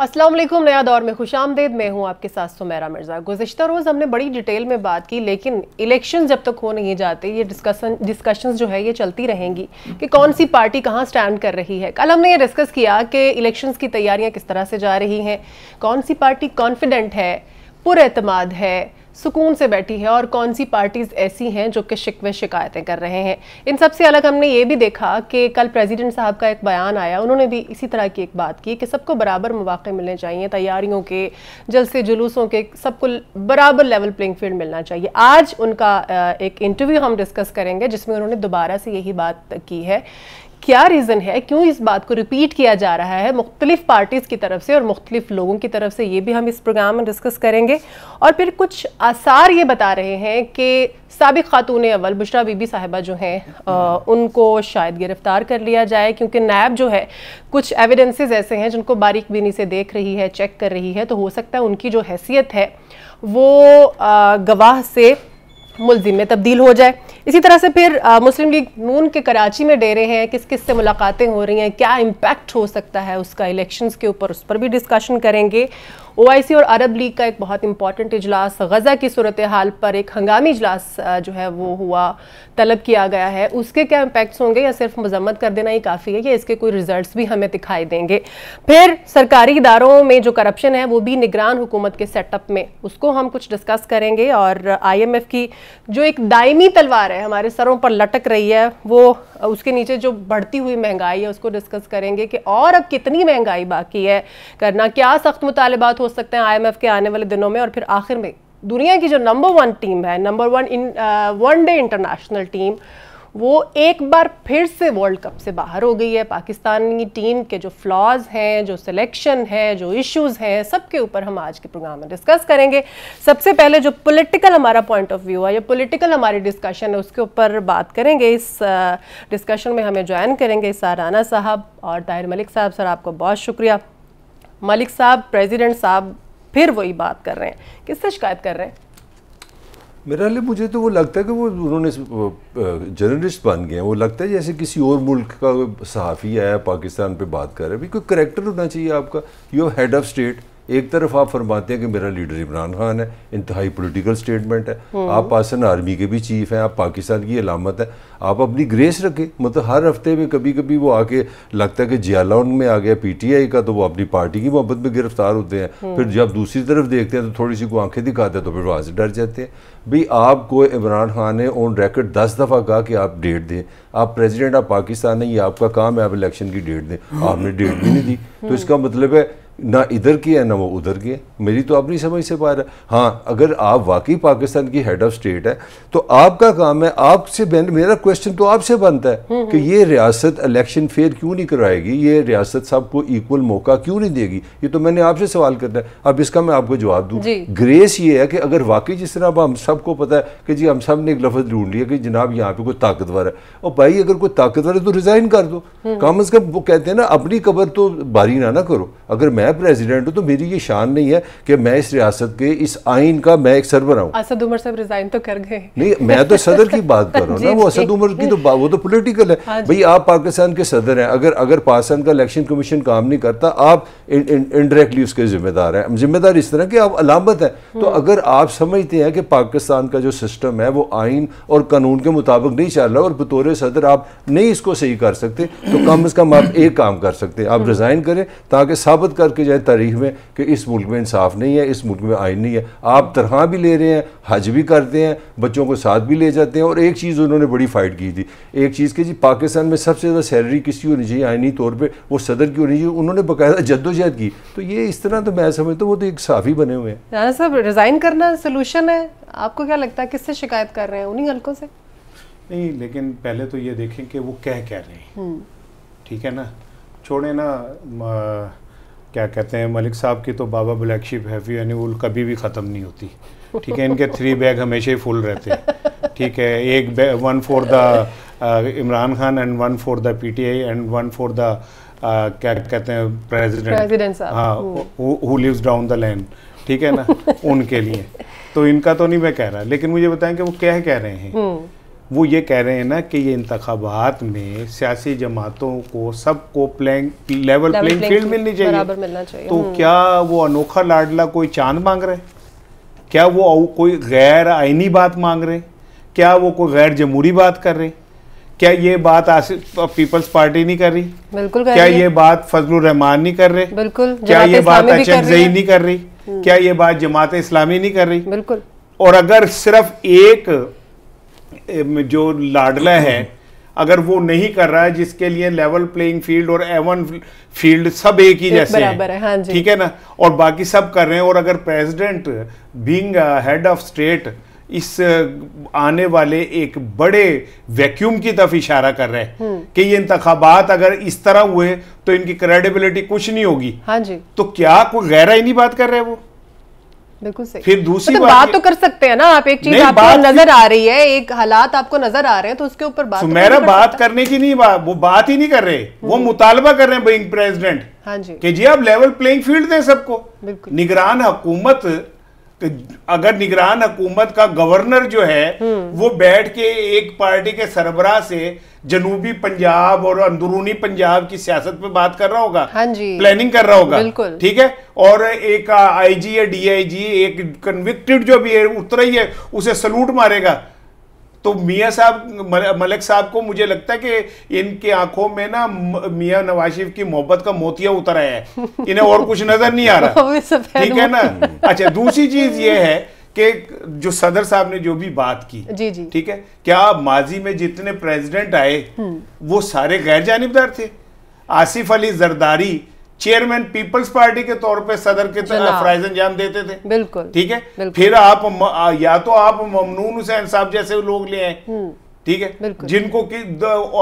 असलम नया दौर में खुश आमदेद मैं हूँ आपके साथ सुमेरा मिर्ज़ा गुजशत रोज़ हमने बड़ी डिटेल में बात की लेकिन इलेक्शन जब तक हो नहीं जाते ये डिस्कशन डिस्कशंस जो है ये चलती रहेंगी कि कौन सी पार्टी कहाँ स्टैंड कर रही है कल हमने ये डिस्कस किया कि इलेक्शंस की तैयारियाँ किस तरह से जा रही हैं कौन सी पार्टी कॉन्फिडेंट है पुरमाद है सुकून से बैठी है और कौन सी पार्टीज ऐसी हैं जो कि शिकवे शिकायतें कर रहे हैं इन सब से अलग हमने ये भी देखा कि कल प्रेसिडेंट साहब का एक बयान आया उन्होंने भी इसी तरह की एक बात की कि सबको बराबर मौाक़े मिलने चाहिए तैयारियों के जलसे जुलूसों के सबको बराबर लेवल प्लेइंग फील्ड मिलना चाहिए आज उनका एक इंटरव्यू हम डिस्कस करेंगे जिसमें उन्होंने दोबारा से यही बात की है क्या रीज़न है क्यों इस बात को रिपीट किया जा रहा है मुख्तलिफ पार्टीज़ की तरफ से और मुख्तलिफ लोगों की तरफ से ये भी हम इस प्रोग्राम में डिस्कस करेंगे और फिर कुछ आसार ये बता रहे हैं कि सबक खातून अवल बुशरा बीबी साहिबा जो हैं उनको शायद गिरफ़्तार कर लिया जाए क्योंकि नैब जो है कुछ एविडेंसेज ऐसे हैं जिनको बारीक बीनी से देख रही है चेक कर रही है तो हो सकता है उनकी जो हैसियत है वो गवाह से मुलजिम में तब्दील हो जाए इसी तरह से फिर आ, मुस्लिम लीग नून के कराची में डेरे हैं किस किस से मुलाकातें हो रही हैं क्या इम्पैक्ट हो सकता है उसका इलेक्शंस के ऊपर उस पर भी डिस्कशन करेंगे ओआईसी और अरब लीग का एक बहुत इंपॉर्टेंट इजलास गज़ा की सूरत हाल पर एक हंगामी इजलास जो है वो हुआ तलब किया गया है उसके क्या इम्पैक्ट्स होंगे या सिर्फ मजम्मत कर देना ही काफ़ी है या इसके कोई रिजल्ट भी हमें दिखाई देंगे फिर सरकारी इदारों में जो करप्शन है वो भी निगरान हुकूमत के सेटअप में उसको हम कुछ डिस्कस करेंगे और आई की जो एक दायमी तलवार है हमारे सरों पर लटक रही है वो उसके नीचे जो बढ़ती हुई महंगाई है उसको डिस्कस करेंगे कि और अब कितनी महंगाई बाकी है करना क्या सख्त मुतालबात हो सकते हैं आई के आने वाले दिनों में और फिर आखिर में दुनिया की जो नंबर वन टीम है number one in one day international team वो एक बार फिर से वर्ल्ड कप से बाहर हो गई है पाकिस्तानी टीम के जो फ्लॉज हैं जो सिलेक्शन है जो इश्यूज हैं सब के ऊपर हम आज के प्रोग्राम में डिस्कस करेंगे सबसे पहले जो पॉलिटिकल हमारा पॉइंट ऑफ व्यू है या पॉलिटिकल हमारी डिस्कशन है उसके ऊपर बात करेंगे इस डिस्कशन में हमें ज्वाइन करेंगे साराना साहब और ताहिर मलिक साहब सर आपको बहुत शुक्रिया मलिक साहब प्रेजिडेंट साहब फिर वही बात कर रहे हैं किससे शिकायत कर रहे हैं मेरा लिए मुझे तो वो लगता है कि वो उन्होंने जर्नलिस्ट बन गए हैं वो लगता है जैसे किसी और मुल्क का सहाफ़ी आया पाकिस्तान पे बात कर रहा है भी कोई करेक्टर होना चाहिए आपका यू हेड ऑफ स्टेट एक तरफ आप फरमाते हैं कि मेरा लीडर इमरान खान है इंतहाई पोलिटिकल स्टेटमेंट है हम्म। आप पाकिस्तान आर्मी के भी चीफ हैं आप पाकिस्तान की अलामत है आप अपनी ग्रेस रखें मतलब हर हफ्ते में कभी कभी वो आके लगता है कि जियाला में आ गया पीटीआई का तो वो अपनी पार्टी की मोहब्बत में गिरफ्तार होते हैं हम्म। फिर जब दूसरी तरफ देखते हैं तो थोड़ी सी को आंखें दिखाते हैं तो फिर वहाँ से डर जाते हैं भाई आपको इमरान खान ने ऑन रेकर्ड दस दफ़ा कहा कि आप डेट दें आप प्रेजिडेंट आप पाकिस्तान है ये आपका काम है आप इलेक्शन की डेट दें आपने डेट भी नहीं दी तो हम्म। इसका मतलब है ना इधर की है ना वो उधर की है मेरी तो आप नहीं समझ से पा रहा हाँ अगर आप वाकई पाकिस्तान की हेड ऑफ स्टेट है तो आपका काम है आपसे मेरा क्वेश्चन तो आपसे बनता है हम्म, कि हम्म। ये रियासत इलेक्शन फेयर क्यों नहीं कराएगी ये रियासत सबको इक्वल मौका क्यों नहीं देगी ये तो मैंने आपसे सवाल करना है अब इसका मैं आपको जवाब दूँ ग्रेस ये है कि अगर वाकई जिस तरह अब हम सबको पता है कि जी हम सब ने एक लफज ढूंढ लिया कि जनाब यहाँ पे कोई ताकतवर है और भाई अगर कोई ताकतवर है तो रिज़ाइन कर दो हम्म। कम अज़ कम वो कहते हैं ना अपनी कबर तो बारी ना ना करो अगर मैं प्रेजिडेंट हूँ तो मेरी ये शान नहीं है कि मैं इस रियासत के इस आइन का मैं एक सरबरा हूँ असद उमर साहब रिजाइन तो कर गए नहीं मैं तो सदर की बात कर रहा हूँ ना वो असद उमर की तो वो तो पोलिटिकल है हाँ भाई आप पाकिस्तान के सदर हैं अगर अगर पाकिस्तान का इलेक्शन कमीशन काम नहीं करता आप इनडायरेक्टली उसके जिम्मेदार हैं जिम्मेदार इस तरह की आप अलामत हैं तो हम्म। अगर आप समझते हैं कि पाकिस्तान का जो सिस्टम है वो आइन और कानून के मुताबिक नहीं चल रहा और बतौर सदर आप नहीं इसको सही कर सकते तो कम अज़ कम आप एक काम कर सकते हैं आप रिज़ाइन हम्म। करें ताकि साबित करके जाए तारीख में कि इस मुल्क में इंसान इंसाफ नहीं है इस मुल्क में आइन नहीं है आप तरह भी ले रहे हैं हज भी करते हैं बच्चों को साथ भी ले जाते हैं और एक चीज़ उन्होंने बड़ी फ़ाइट की थी एक चीज़ की जी पाकिस्तान में सबसे ज़्यादा सैलरी किसकी होनी चाहिए आइनी तौर पर वो सदर की होनी चाहिए उन्होंने बाकायदा जद्दोजहद की तो ये इस तरह तो मैं समझता हूँ वो तो एक साफ़ी बने हुए हैं राना साहब रिज़ाइन करना सोलूशन है आपको क्या लगता है किससे शिकायत कर रहे हैं उन्हीं हल्कों से नहीं लेकिन पहले तो ये देखें कि वो कह कह रहे हैं हम्म। ठीक है ना छोड़े ना क्या कहते हैं मलिक साहब की तो बाबा ब्लैक है हैवी यानी उल कभी भी ख़त्म नहीं होती ठीक है इनके थ्री बैग हमेशा ही फुल रहते हैं ठीक है एक bag one for the Imran Khan and one for the PTI and one for the क्या कहते हैं प्रेसिडेंट हाँ who lives down the land ठीक है ना उनके लिए तो इनका तो नहीं मैं कह रहा लेकिन मुझे बताएं कि वो क्या कह रहे हैं hmm. वो ये कह रहे हैं ना कि ये इंतबात में सियासी जमातों को सबको प्लेंग लेवल प्लेइंग फील्ड मिलनी चाहिए मिलना चाहिए तो हम्म। क्या वो अनोखा लाडला कोई चांद मांग रहे क्या वो कोई गैर आइनी बात मांग रहे क्या वो कोई गैर जमहूरी बात कर रहे क्या ये बात आसिफ पीपल्स पार्टी नहीं कर रही बिल्कुल क्या ये बात फजल रहमान नहीं कर रहे बिल्कुल क्या ये बात अचनजई नहीं कर रही हम्म। क्या ये बात जमात इस्लामी नहीं कर रही बिल्कुल और अगर सिर्फ एक जो लाडला है अगर वो नहीं कर रहा है जिसके लिए लेवल प्लेइंग फील्ड और एवन फील्ड सब एक ही जैसे बराबर है हाँ ठीक है ना और बाकी सब कर रहे हैं और अगर president being head of state इस आने वाले एक बड़े वैक्यूम की तरफ इशारा कर रहे हैं हम्म। कि ये इंतबात अगर इस तरह हुए तो इनकी क्रेडिबिलिटी कुछ नहीं होगी हाँ जी तो क्या कोई गहरा ही नहीं बात कर रहे हैं वो बिल्कुल सही फिर दूसरी तो, तो बात, तो कर सकते हैं ना आप एक चीज आपको नजर आ रही है एक हालात आपको नजर आ रहे हैं तो उसके ऊपर बात तो मेरा बात करने की नहीं बात वो बात ही नहीं कर रहे वो हम्म। मुतालबा कर रहे हैं प्रेसिडेंट हाँ जी कि जी आप लेवल प्लेइंग फील्ड दें सबको निगरान हुकूमत अगर निगरान हुकूमत का गवर्नर जो है हम्म। वो बैठ के एक पार्टी के सरबराह से जनूबी पंजाब और अंदरूनी पंजाब की सियासत पे बात कर रहा होगा हाँ जी प्लानिंग कर रहा होगा ठीक है और एक आईजी या डीआईजी एक कन्विक्टेड जो भी है उतरा ही है उसे सलूट मारेगा तो मियाँ साहब मलिक साहब को मुझे लगता है कि इनके आंखों में ना मियाँ नवाज शरीफ की मोहब्बत का मोतिया उतर आया है इन्हें और कुछ नजर नहीं आ रहा ठीक है ना अच्छा दूसरी चीज ये है कि जो सदर साहब ने जो भी बात की जी जी ठीक है क्या माजी में जितने प्रेसिडेंट आए हम्म। वो सारे गैर जानबदार थे आसिफ अली जरदारी चेयरमैन पीपल्स पार्टी के तौर पे सदर के फराइज अंजाम देते थे बिल्कुल ठीक है फिर आप म, या तो आप ममनून हुसैन साहब जैसे लोग ले आए हम्म। ठीक है जिनको कि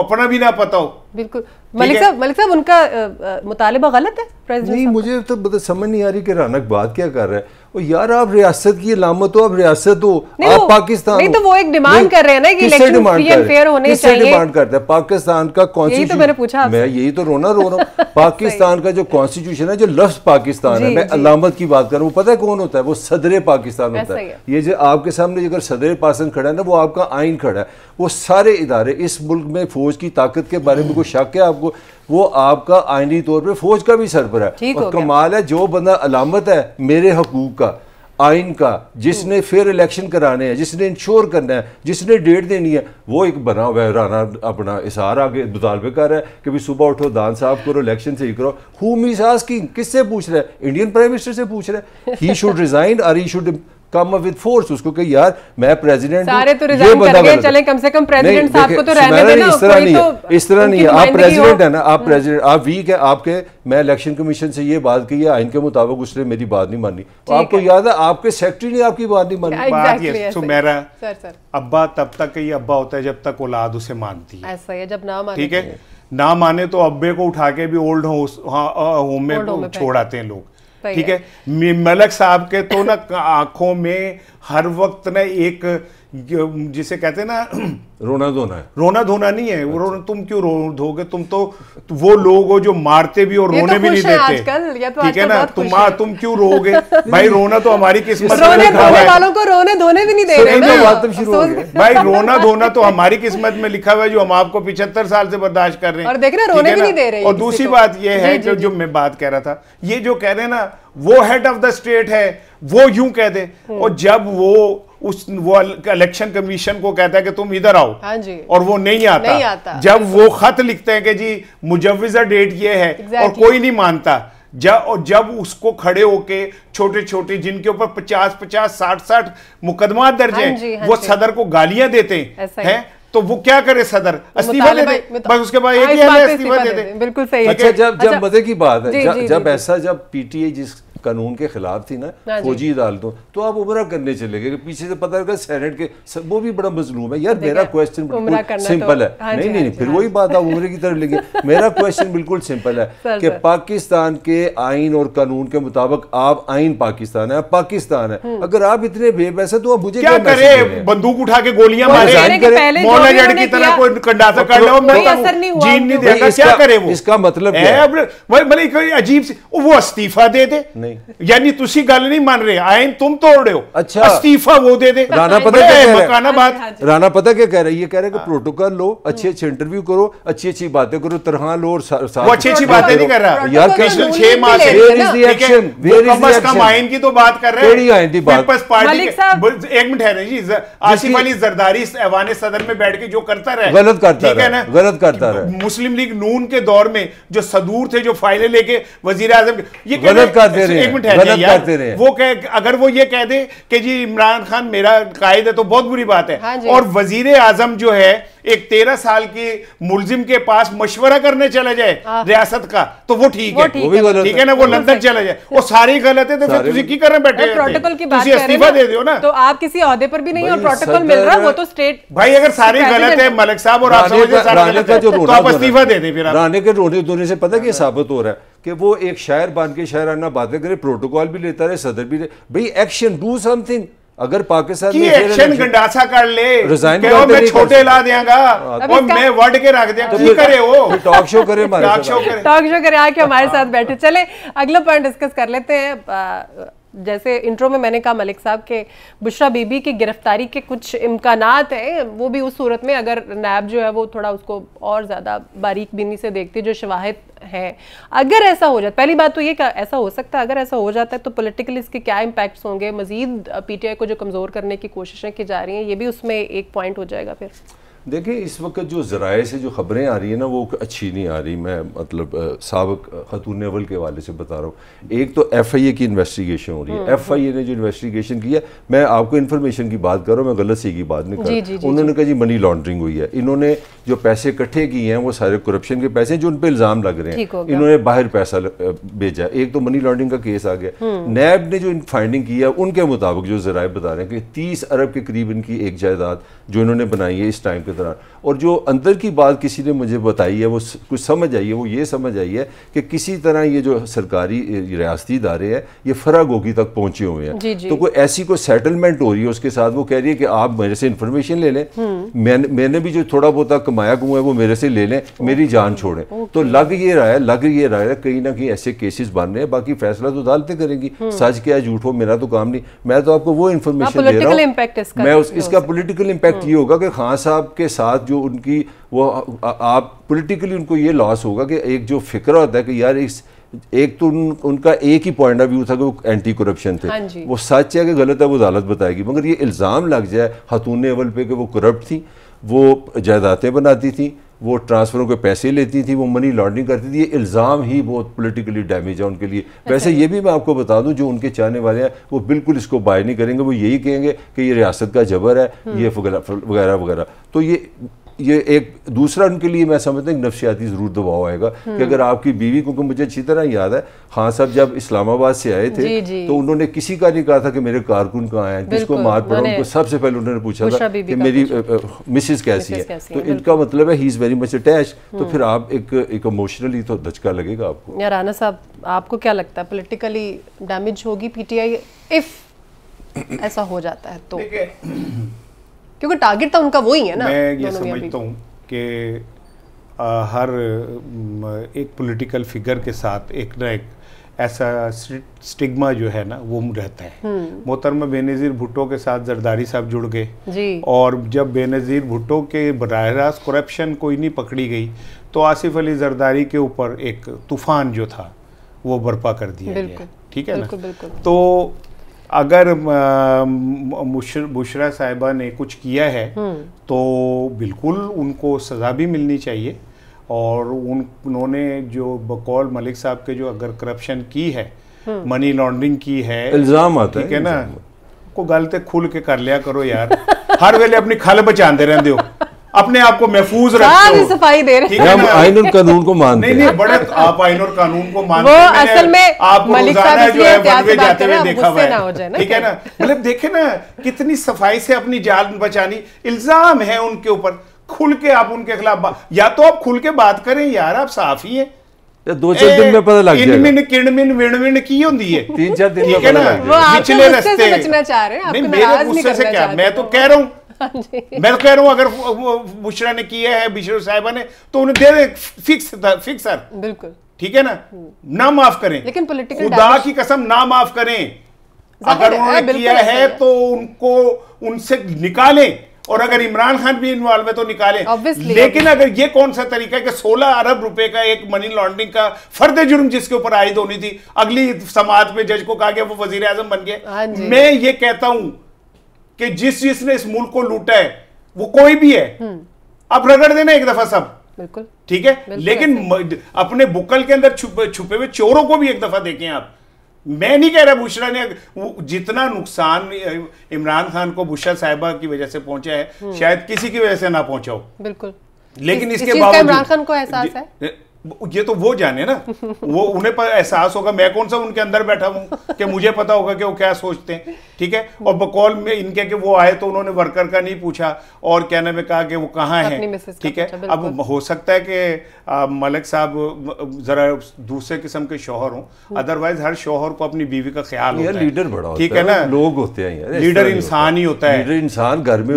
अपना भी ना पता हो बिल्कुल मलिक साहब मलिक साहब उनका मुतालबा गलत है नहीं मुझे तो मतलब समझ नहीं आ रही कि रानक बात क्या कर रहा है ओ यार आप रियासत की अलामत हो आप रियासत हो आप पाकिस्तान नहीं तो वो एक डिमांड कर रहे हैं ना कि इलेक्शन फ्री एंड फेयर होने चाहिए डिमांड करते हैं पाकिस्तान का कॉन्स्टिट्यूशन तो मैंने पूछा मैं यही तो रोना रो रहा हूँ पाकिस्तान का जो कॉन्स्टिट्यूशन है जो लफ्ज पाकिस्तान है मैं अलामत की बात कर रहा हूँ पता है कौन होता है वो सदर पाकिस्तान होता है ये जो आपके सामने अगर सदर पाकिस्तान खड़ा है ना वो आपका आइन खड़ा है वो सारे इदारे इस मुल्क में फौज की ताकत के बारे में हम्म। कोई शक है आपको वो आपका आइनी तौर पर फौज का भी सरबर है और कमाल है जो बंदा अलामत है मेरे हकूक का आइन का जिसने हम्म। फिर इलेक्शन कराने हैं जिसने इंश्योर करना है जिसने डेट देनी है वो एक बना हुआ है राना अपना इशार आगे मुतालबे कर रहा है कि भाई सुबह उठो दान साहब करो इलेक्शन से ही करो हु मीज आज किससे पूछ रहा है इंडियन प्राइम मिनिस्टर से पूछ रहा है ही शुड रिजाइन और he should come with force उसको कि यार मैं प्रेसिडेंट सारे तो रिजाइन कर गए चले कम से कम प्रेसिडेंट साहब को तो रहने देना कोई इस तरह नहीं तो इस तरह नहीं है आप प्रेसिडेंट है ना आप प्रेसिडेंट हाँ। आप वीक है आपके मैं इलेक्शन कमीशन से ये बात की है आइन के मुताबिक उसने मेरी बात नहीं मानी आपको याद है आपके सेक्रेटरी ने आपकी बात नहीं मानी बात ये सुमेरा अब्बा तब तक ही अब्बा होता है जब तक औलाद उसे मानती है ऐसा है जब ना माने ठीक है तो। ना माने तो अब्बे को उठा के भी ओल्ड होम हाँ, में छोड़ आते हैं लोग ठीक है मलक साहब के तो ना आंखों में हर वक्त ना एक जिसे कहते हैं ना रोना धोना है रोना धोना नहीं है अच्छा। रोना तुम क्यों रो धोगे तुम तो, तो वो लोग हो जो मारते भी और तो रोने तो भी नहीं देते तो ठीक तो है ना तुम आ, तुम क्यों रोगे भाई रोना तो हमारी किस्मत रोने धोने वालों को रोने धोने भी नहीं दे रहे भाई रोना धोना तो हमारी किस्मत में लिखा हुआ है जो हम आपको पिछहत्तर साल से बर्दाश्त कर रहे हैं और देख रहे रोने भी नहीं दे रहे और दूसरी बात यह है जो मैं बात कह रहा था ये जो कह रहे हैं ना वो हेड ऑफ द स्टेट है वो यूं कह दे हम्म। और जब वो उस वो इलेक्शन कमीशन को कहता है कि तुम इधर आओ हाँ जी और वो नहीं आता नहीं आता जब वो खत लिखते हैं कि जी मुजवजा डेट ये है exactly. और कोई नहीं मानता जब और जब उसको खड़े होके छोटे छोटे जिनके ऊपर पचास पचास साठ साठ मुकदमा दर्ज हाँ हैं हाँ वो सदर को गालियां देते हैं तो वो क्या करे सदर अस्तीफा दे दे बस उसके बाद हाँ, एक ही अस्तीफा दे दे बिल्कुल सही है अच्छा जब जब अच्छा। मजे की बात है जब ऐसा जब पीटीए जिस कानून के खिलाफ थी ना हाँ फौजी अदालतों तो आप उमरा करने चले गए पीछे से पता लगा सेनेट के वो भी बड़ा मजलूम है यार मेरा क्वेश्चन बिल्कुल सिंपल तो- है हाँ नहीं नहीं हाँ फिर वही बात आप उम्र की तरफ लेंगे मेरा क्वेश्चन बिल्कुल सिंपल है कि पाकिस्तान के आइन और कानून के मुताबिक आप आइन पाकिस्तान है पाकिस्तान है हम्म। अगर आप इतने बेबस है तो आप मुझे क्या करें बंदूक उठा के गोलियां मारे की तरह कोई कंडासा कर लो इसका मतलब है मतलब अजीब वो इस्तीफा दे दे नहीं यानी तुसी गल नहीं मान रहे आयन तुम तोड़ रहे हो अच्छा इस्तीफा वो दे दे राणा पता क्या कह रहा मकाना बात हाँ हाँ राणा पता क्या कह रहा है ये कह रहा है कि हाँ। प्रोटोकॉल लो अच्छे अच्छे इंटरव्यू करो अच्छी अच्छी बातें करो तरह लो और साथ वो अच्छी अच्छी बातें नहीं कर रहा यार तो छह मास where where is is the action the action come on की तो बात कर रहे हैं की बात पीपल्स पार्टी एक मिनट है जी आसिफ अली जरदारी ऐवान सदर में बैठ के जो करता रहा गलत करता ठीक है ना गलत करता रहा मुस्लिम लीग नून के दौर में जो सदूर थे जो फाइलें लेके वजीर आजम ये गलत कर दे रहे एक मिनट है वो कह अगर वो ये कह दे कि जी इमरान खान मेरा कायद है तो बहुत बुरी बात है हाँ और वजीर आजम जो है एक तेरह साल के मुलजिम के पास मशवरा करने चले जाए हाँ। रियासत का तो वो ठीक है ठीक है ना वो लंदन चले जाए वो सारी गलत है तो फिर तुझे की करने बैठे प्रोटोकॉल की बात इस्तीफा दे दो ना तो आप किसी अहदे पर भी नहीं और प्रोटोकॉल मिल रहा वो तो स्टेट भाई अगर सारी गलत है मलिक साहब और आप समझे तो आप इस्तीफा दे दे फिर राणे के रोने धोने से पता क्या साबित हो रहा है कि वो एक शायर बांध के शायराना बातें करे प्रोटोकॉल भी लेता रहे सदर भी ले भाई एक्शन डू समथिंग अगर पाकिस्तान की एक्शन गंडासा कर ले रिजाइन कर मैं छोटे ला देंगा और मैं वर्ड के रख दिया तो की करे वो टॉक शो करे टॉक शो करे टॉक शो करे आके हमारे साथ बैठे चले अगला पॉइंट डिस्कस कर लेते हैं जैसे इंट्रो में मैंने कहा मलिक साहब के बुशरा बीबी की गिरफ्तारी के कुछ इम्कान हैं वो भी उस सूरत में अगर नैब जो है वो थोड़ा उसको और ज़्यादा बारीक बीनी से देखती जो शवाहद हैं अगर ऐसा हो जाता पहली बात तो ये ऐसा हो सकता है अगर ऐसा हो जाता है तो पोलिटिकली इसके क्या इम्पैक्ट्स होंगे मजीद पी को जो कमज़ोर करने की कोशिशें की जा रही हैं ये भी उसमें एक पॉइंट हो जाएगा फिर देखिए इस वक्त जो ज़राए से जो ख़बरें आ रही हैं ना वो अच्छी नहीं आ रही मैं मतलब सबक खतून नेवल के वाले से बता रहा हूँ एक तो एफ आई ए की इन्वेस्टिगेशन हो रही है एफ आई ए ने जो इन्वेस्टिगेशन किया मैं आपको इन्फॉर्मेशन की बात कर रहा हूँ मैं गलत सी की बात नहीं कर रहा उन्होंने कहा जी मनी लॉन्ड्रिंग हुई है इन्होंने जो पैसे इकट्ठे किए हैं वो सारे करप्शन के पैसे हैं जो उन पर इल्ज़ाम लग रहे हैं इन्होंने बाहर पैसा भेजा एक तो मनी लॉन्ड्रिंग का केस आ गया हम्म। नैब ने जो फाइंडिंग की है उनके मुताबिक जो ज़राए बता रहे हैं कि तीस अरब के करीब इनकी एक जायदाद जो इन्होंने बनाई है इस टाइम के दौरान और जो अंदर की बात किसी ने मुझे बताई है वो कुछ समझ आई है वो ये समझ आई है कि किसी तरह ये जो सरकारी रियासती इदारे हैं ये फरागोगी तक पहुंचे हुए हैं तो कोई ऐसी कोई सेटलमेंट हो रही है उसके साथ वो कह रही है कि आप मेरे से इंफॉर्मेशन ले लें हम्म। मैंने मैंने भी जो थोड़ा बहुत कमाया कुआ है वो मेरे से ले लें मेरी जान छोड़ें तो लग ये रहा है लग ये रहा है कहीं ना कहीं ऐसे केसेस बन रहे हैं बाकी फैसला तो अदालतें करेंगी हम्म। सच क्या झूठ हो मेरा तो काम नहीं मैं तो आपको वो इन्फॉर्मेशन दे रहा हूँ मैं इसका पोलिटिकल इम्पैक्ट हम्म। ये होगा कि खान साहब के के साथ जो उनकी वो आप पॉलिटिकली उनको ये लॉस होगा कि एक जो फिक्र होता है कि यार इस एक तो उन, उनका एक ही पॉइंट ऑफ व्यू था कि वो एंटी करप्शन थे हाँ वो सच है कि गलत है वो अदालत बताएगी मगर ये इल्ज़ाम लग जाए खतून एवल पे कि वो करप्ट थी वो जायदादें बनाती थी वो ट्रांसफरों के पैसे लेती थी वो मनी लॉन्ड्रिंग करती थी ये इल्ज़ाम ही बहुत पॉलिटिकली डैमेज है उनके लिए अच्छा। वैसे ये भी मैं आपको बता दूं जो उनके चाहने वाले हैं वो बिल्कुल इसको बाय नहीं करेंगे वो यही कहेंगे कि ये रियासत का जबर है हम्म। ये वगैरह वगैरह तो ये ये एक दूसरा उनके लिए मैं समझता हूँ नफसियाती ज़रूर दबाव आएगा कि हम्म। अगर आपकी बीवी क्योंकि मुझे अच्छी तरह याद है खान साहब जब इस्लामाबाद से आए थे जी, जी। तो उन्होंने किसी का नहीं कहा था कि मेरे कारकुन कहाँ आए किसको मार पड़ा उनको सबसे पहले उन्होंने पूछा था कि मेरी मिसिस कैसी है तो इनका मतलब है he is very much attach तो हम्म। फिर आप एक इमोशनली तो धचका लगेगा आपको राना साहब आपको क्या लगता है पोलिटिकली डैमेज होगी पीटीआई इफ ऐसा हो जाता है तो क्योंकि टारगेट तो उनका वही है ना मैं ये समझता हूँ कि हर एक पॉलिटिकल फिगर के साथ एक ना एक ऐसा स्टिग्मा जो है ना वो रहता है हम्म। मोहतरमा बेनज़ीर भुट्टो के साथ जरदारी साहब जुड़ गए और जब बेनज़ीर भुट्टो के बरह रास्त करप्शन कोई नहीं पकड़ी गई तो आसिफ अली जरदारी के ऊपर एक तूफान जो था वो बर्पा कर दिया गया ठीक है ना तो अगर बुशरा साहिबा ने कुछ किया है हम्म। तो बिल्कुल उनको सज़ा भी मिलनी चाहिए और उन उन्होंने जो बकौल मलिक साहब के जो अगर करप्शन की है हम्म। मनी लॉन्ड्रिंग की है इल्ज़ाम आता ठीक है ना को गलते खुल के कर लिया करो यार हर वेले अपनी खल बचाते रहते हो अपने आप को महफूज रखते हो सफाई दे रहे हैं आइन और कानून को मानते नहीं नहीं बड़े आप आइन और कानून को मानते वो असल में आप मलिक साहब जो है वन वे जाते हुए देखा हुआ है ठीक है ना मतलब देखे ना कितनी सफाई से अपनी जान बचानी इल्जाम है उनके ऊपर खुल के आप उनके खिलाफ या तो आप खुल के बात करें यार आप साफ ही है दो चार दिन में पता लग जाएगा किणमिन विणमिन की होती है तीन चार दिन में पता लग जाएगा वो निचले से बचना चाह रहे हैं आपको नाराज नहीं करना चाहते मैं तो कह रहा हूँ हाँ मैं तो कह रहा हूँ अगर मुश्रा ने किया है बिशर साहिबा ने तो उन्हें दे दे फिक्स फिक्सर बिल्कुल ठीक है ना हम्म। ना माफ करें लेकिन पोलिटिकल खुदा की कसम ना माफ करें अगर उन्होंने किया है तो उनको उनसे निकालें और अगर इमरान खान भी इन्वॉल्व है तो निकाले लेकिन अगर ये कौन सा तरीका है कि 16 अरब रुपए का एक मनी लॉन्ड्रिंग का फर्द जुर्म जिसके ऊपर आयद होनी थी अगली समाज में जज को कहा गया वो वजीर आजम बन गए हाँ मैं ये कहता हूं कि जिस जिसने इस मुल्क को लूटा है वो कोई भी है अब हम्म। रगड़ देना एक दफा सब बिल्कुल ठीक है लेकिन अपने बुकल के अंदर छुपे छुपे हुए चोरों को भी एक दफा देखें आप मैं नहीं कह रहा बुशरा ने जितना नुकसान इमरान खान को बुशरा साहिबा की वजह से पहुंचा है हम्म। शायद किसी की वजह से ना पहुंचा हो बिल्कुल लेकिन इस, इसके बावजूद इमरान खान को एहसास है ये तो वो जाने ना वो उन्हें पर एहसास होगा मैं कौन सा उनके अंदर बैठा हूँ कि मुझे पता होगा कि वो क्या सोचते हैं ठीक है और बकौल में इनके कि वो आए तो उन्होंने वर्कर का नहीं पूछा और क्या नाम कहा कि वो कहाँ हैं ठीक है अब हो सकता है कि मलिक साहब जरा दूसरे किस्म के शोहर हों अदरवाइज हम्म। हर शोहर को अपनी बीवी का ख्याल होता है लीडर बड़ा ठीक है ना लोग होते हैं लीडर इंसान ही होता है इंसान घर में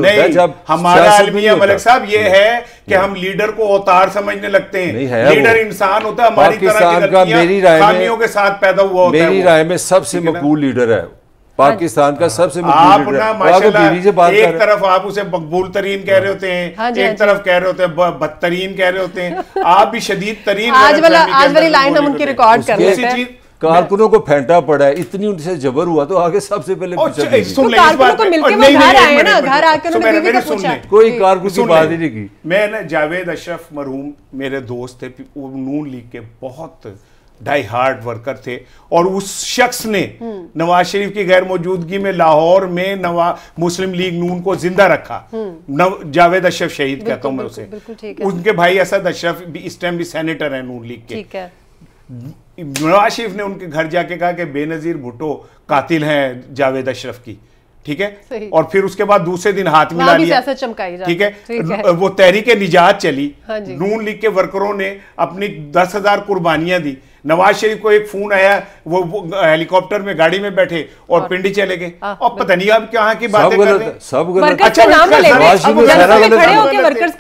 हमारा आलमिया मलिक साहब ये है कि हम लीडर को अवतार समझने लगते हैं लीडर इंसान होता है हमारी तरह का मेरी राय में के साथ पैदा हुआ होता मेरी राय में सबसे मकबूल लीडर है पाकिस्तान का सबसे आप तो एक तरफ आप उसे मकबूल तरीन कह रहे होते हैं हाँ एक हाँ तरफ कह रहे होते हैं बदतरीन कह रहे होते हैं आप भी शदीद तरीन आज वाला आज वाली लाइन हम उनकी रिकॉर्ड कर रहे हैं कारकुनों को फेंटा पड़ा है इतनी उनसे जबर हुआ तो आगे सबसे पहले तो कोई कारकुन की बात ही नहीं की मैंने जावेद अशरफ मरूम मेरे दोस्त थे वो नून लीग के बहुत डाई हार्ड वर्कर थे और उस शख्स ने हम्म। नवाज शरीफ की गैर मौजूदगी में लाहौर में नवा मुस्लिम लीग नून को जिंदा रखा हम्म। नव जावेद अशरफ शहीद कहता हूं मैं उसे उनके भाई असद अशरफ भी इस टाइम भी सेनेटर है नून लीग के नवाज शरीफ ने उनके घर जाके कहा कि बेनजीर भुट्टो कातिल हैं जावेद अशरफ की ठीक है और फिर उसके बाद दूसरे दिन हाथ मिला लिया ठीक है? वो तहरीके निजात चली हाँ नून लीग के वर्करों ने अपनी दस हजार कुर्बानियां दी नवाज शरीफ को एक फोन आया वो, वो हेलीकॉप्टर में गाड़ी में बैठे और, पिंडी चले गए हाँ, और पता नहीं आप क्या की बात कर रहे सब गलत अच्छा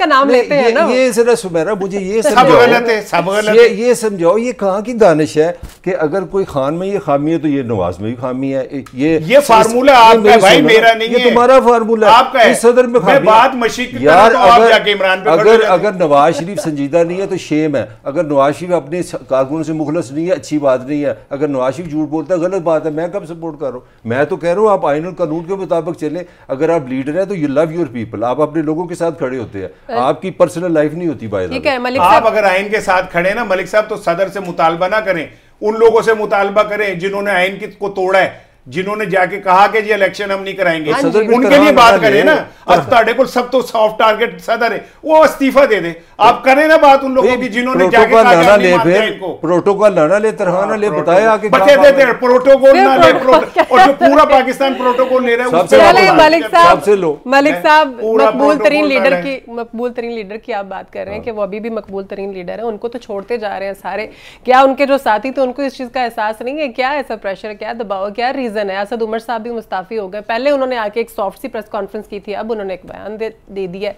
नाम लेते हैं ये जरा सुबेरा मुझे ये सब गलत है सब ये ये समझाओ ये कहाँ की दानिश है कि अगर कोई खान में ये खामी है तो ये नवाज में भी खामी है ये ये फार्मूला आपका भाई मेरा नहीं है तुम्हारा फार्मूला आपका इस सदर में खामी बात मशीक यार तो अगर अगर नवाज शरीफ संजीदा नहीं है तो शेम है अगर नवाज शरीफ अपने कारकुनों से मुखलस नहीं है अच्छी बात नहीं है अगर नवाज झूठ बोलता है गलत बात है मैं कब सपोर्ट कर रहा हूँ मैं तो कह रहा हूँ आप आइन और कानून के मुताबिक चलें अगर आप लीडर हैं तो यू लव योर पीपल आप अपने लोगों के साथ खड़े होते हैं आपकी पर्सनल लाइफ नहीं होती भाई आप अगर आइन के साथ खड़े ना मलिक साहब तो सदर से मुतालबा ना करें उन लोगों से मुतालबा करें जिन्होंने आइन को तोड़ा है जिन्होंने जाके कहा कि जी इलेक्शन हम नहीं कराएंगे हाँ उनके लिए बात करें ना अब सब तो सॉफ्ट टारगेट सदर है वो ਹੈ दे दे आप तो करें ना बात उन लोगों की जिन्होंने जाके कहा ले प्रोटोकॉल लड़ा ले तरहाना हाँ, ले बताया बचे देते प्रोटोकॉल ना ले और जो पूरा पाकिस्तान प्रोटोकॉल ले रहे मलिक साहब मलिक साहब मकबूल तरीन लीडर की मकबूल तरीन लीडर की आप बात कर रहे हैं हाँ। कि वो अभी भी मकबूल तरीन लीडर है उनको तो छोड़ते जा रहे हैं सारे क्या उनके जो साथी थे उनको इस चीज का एहसास नहीं है क्या ऐसा प्रेशर क्या दबाव क्या रीजन रीज़न है असद उमर साहब भी मुस्ताफ़ी हो गए पहले उन्होंने आके एक सॉफ्ट सी प्रेस कॉन्फ्रेंस की थी अब उन्होंने एक बयान दे, दे दिया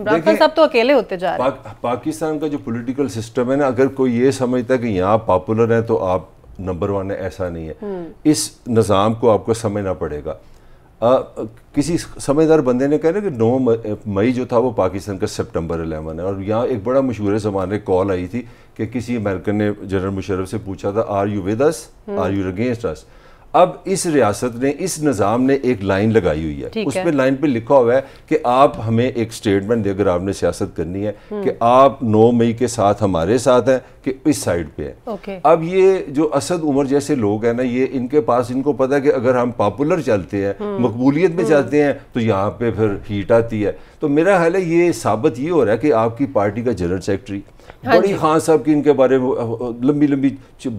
इमरान साहब तो अकेले होते जा रहे हैं पा, पाकिस्तान का जो पॉलिटिकल सिस्टम है ना अगर कोई ये समझता है कि यहाँ पॉपुलर है तो आप नंबर वन है ऐसा नहीं है हम्म। इस निज़ाम को आपको समझना पड़ेगा आ, किसी समझदार बंदे ने कहा ना कि नौ मई जो था वो पाकिस्तान का सितंबर 11 है और यहाँ एक बड़ा मशहूर ज़माने कॉल आई थी कि किसी अमेरिकन ने जनरल मुशरफ से पूछा था are you with us are you against us अब इस रियासत ने इस निज़ाम ने एक लाइन लगाई हुई है उस पर लाइन पे लिखा हुआ है कि आप हमें एक स्टेटमेंट दे अगर आपने सियासत करनी है हम्म। कि आप 9 मई के साथ हमारे साथ हैं कि इस साइड पे है okay. अब ये जो असद उमर जैसे लोग हैं ना ये इनके पास इनको पता है कि अगर हम पॉपुलर चलते हैं हम्म। मकबूलियत में हम्म। चलते हैं तो यहाँ पे फिर हीट आती है तो मेरा ख्याल है ये साबित ये हो रहा है कि आपकी पार्टी का जनरल सेक्रेटरी हाँ बड़ी खान साहब की इनके बारे में लंबी लंबी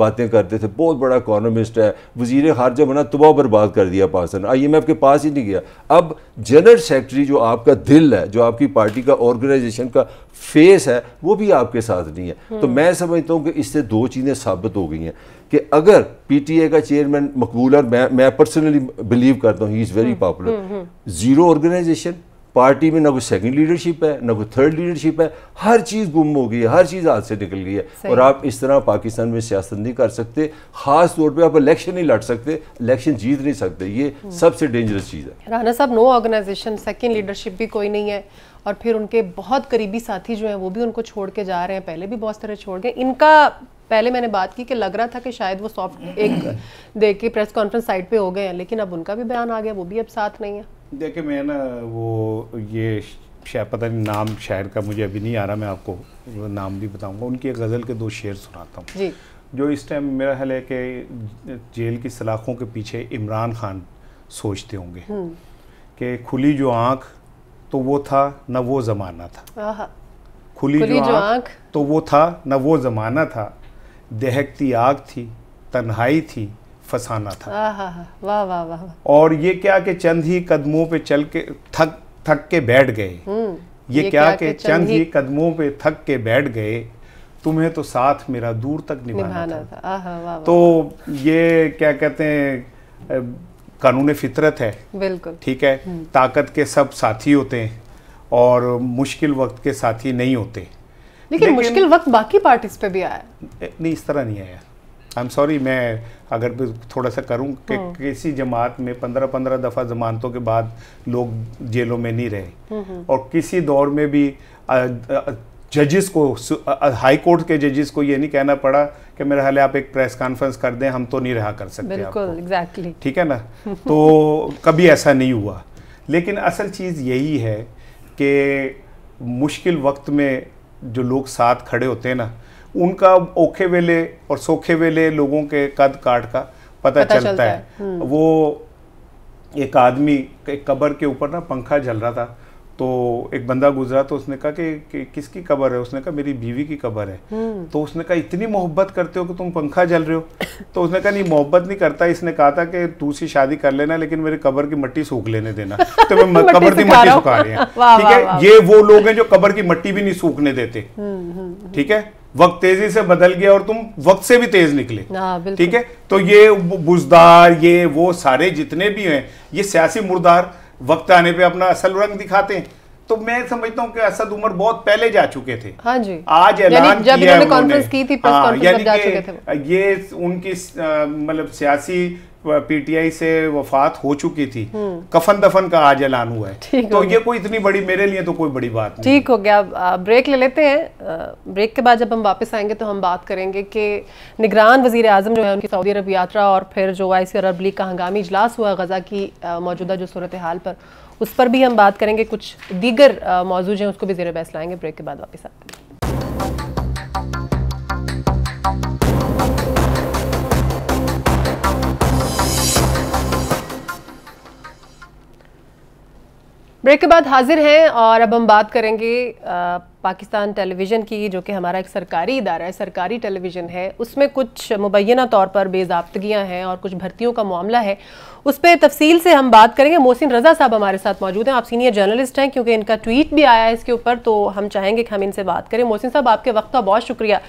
बातें करते थे बहुत बड़ा इकोनॉमिस्ट है वजीर खारजा बना तबाह बर्बाद कर दिया पासन आई एम एफ के पास ही नहीं गया अब जनरल सेक्रेटरी जो आपका दिल है जो आपकी पार्टी का ऑर्गेनाइजेशन का फेस है वो भी आपके साथ नहीं है तो हम्म। मैं सब समझता तो हूँ कि इससे दो चीज़ें साबित हो गई हैं कि अगर पीटीए का चेयरमैन मकबूल और मैं मैं पर्सनली बिलीव करता हूँ he is very popular zero organization party में ना कोई सेकंड लीडरशिप है ना कोई थर्ड लीडरशिप है हर चीज़ गुम हो गई है हर चीज़ हाथ से निकल गई है और आप इस तरह पाकिस्तान में सियासत नहीं कर सकते खास तौर पे आप इलेक्शन नहीं लड़ सकते इलेक्शन जीत नहीं सकते ये हम्म. सबसे डेंजरस चीज़ है राना साहब नो ऑर्गेनाइजेशन सेकंड लीडरशिप भी कोई नहीं है और फिर उनके बहुत करीबी साथी जो हैं वो भी उनको छोड़ के जा रहे हैं पहले भी बहुत सारे छोड़ गए इनका पहले मैंने बात की कि लग रहा था कि शायद वो सॉफ्ट एक देख के प्रेस कॉन्फ्रेंस साइट पे हो गए हैं लेकिन अब उनका भी बयान आ गया वो भी अब साथ नहीं है देखिए मैं ना वो ये शायद पता नहीं नाम शायर का मुझे अभी नहीं आ रहा मैं आपको नाम भी बताऊंगा उनकी एक गज़ल के दो शेर सुनाता हूँ जो इस टाइम मेरा ख्याल है कि जेल की सलाखों के पीछे इमरान खान सोचते होंगे हम्म। कि खुली जो आँख तो वो था न वो ज़माना था खुली, खुली जो, जो आँख तो वो था न वो ज़माना था दहकती आग थी तन्हाई थी फसाना था वाह वाह वाह और ये क्या कि चंद ही कदमों पे चल के थक थक के बैठ गए हम्म, ये, ये क्या, क्या कि चंद ही कदमों पे थक के बैठ गए तुम्हें तो साथ मेरा दूर तक निभाना, निभाना था, था। वा, वाह, वाह, तो ये क्या कहते हैं कानून फितरत है बिल्कुल ठीक है हम्म। ताकत के सब साथी होते हैं और मुश्किल वक्त के साथी नहीं होते लेकिन, लेकिन मुश्किल वक्त बाकी पार्टीज पे भी आया नहीं इस तरह नहीं आया आई एम सॉरी मैं अगर भी थोड़ा सा करूँ कि हम्म। किसी जमात में पंद्रह पंद्रह दफ़ा जमानतों के बाद लोग जेलों में नहीं रहे हम्म, और किसी दौर में भी जजेस को हाई कोर्ट के जजेस को ये नहीं कहना पड़ा कि मेरे हाल आप एक प्रेस कॉन्फ्रेंस कर दें हम तो नहीं रहा कर सकते बिल्कुल एग्जैक्टली exactly. ठीक है ना तो कभी ऐसा नहीं हुआ लेकिन असल चीज़ यही है कि मुश्किल वक्त में जो लोग साथ खड़े होते हैं ना उनका ओखे वेले और सोखे वेले लोगों के कद काट का पता, पता चलता, चलता है, है। हम्म। वो एक आदमी एक कबर के ऊपर ना पंखा जल रहा था तो एक बंदा गुजरा तो उसने कहा कि, कि किसकी कबर है उसने कहा मेरी बीवी की कबर है हम्म। तो उसने कहा इतनी मोहब्बत करते हो कि तुम पंखा जल रहे हो तो उसने कहा नहीं मोहब्बत नहीं करता इसने कहा था कि दूसरी शादी कर लेना लेकिन मेरे कबर की मट्टी सूख लेने देना तो मैं कबर की मट्टी सुखा रहे हैं ठीक है ये वो लोग हैं जो कबर की मट्टी भी नहीं सूखने देते हम्म, हम्म, ठीक है वक्त तेजी से बदल गया और तुम वक्त से भी तेज निकले हाँ, ठीक है तो ये बुजदार ये वो सारे जितने भी हैं ये सियासी मुर्दार वक्त आने पे अपना असल रंग दिखाते हैं तो मैं समझता हूँ कि असद उमर बहुत पहले जा चुके थे हाँ जी आज ऐलान किया की थी हाँ, जा चुके थे ये उनकी मतलब सियासी पीटीआई से वफात हो चुकी थी कफन दफन का आज ऐलान हुआ है तो ये कोई इतनी बड़ी मेरे लिए तो कोई बड़ी बात नहीं ठीक हो गया ब्रेक ले लेते हैं ब्रेक के बाद जब हम वापस आएंगे तो हम बात करेंगे कि निगरान वजीर आजम जो है उनकी सऊदी अरब यात्रा और फिर जो वाई सी अरब लीग का हंगामी इजलास हुआ गजा की मौजूदा जो सूरत हाल पर उस पर भी हम बात करेंगे कुछ दीगर मौजूद हैं उसको भी जेर बहस लाएंगे ब्रेक के बाद वापस आते हैं ब्रेक के बाद हाजिर हैं और अब हम बात करेंगे आ, पाकिस्तान टेलीविज़न की जो कि हमारा एक सरकारी इदारा है सरकारी टेलीविज़न है उसमें कुछ मुबैना तौर पर बेजाबतगियाँ हैं और कुछ भर्तियों का मामला है उस पर तफसील से हम बात करेंगे मोहसिन रजा साहब हमारे साथ मौजूद हैं आप सीनियर जर्नलिस्ट हैं क्योंकि इनका ट्वीट भी आया है इसके ऊपर तो हम चाहेंगे कि हम इनसे बात करें मोहसिन साहब आपके वक्त का बहुत शुक्रिया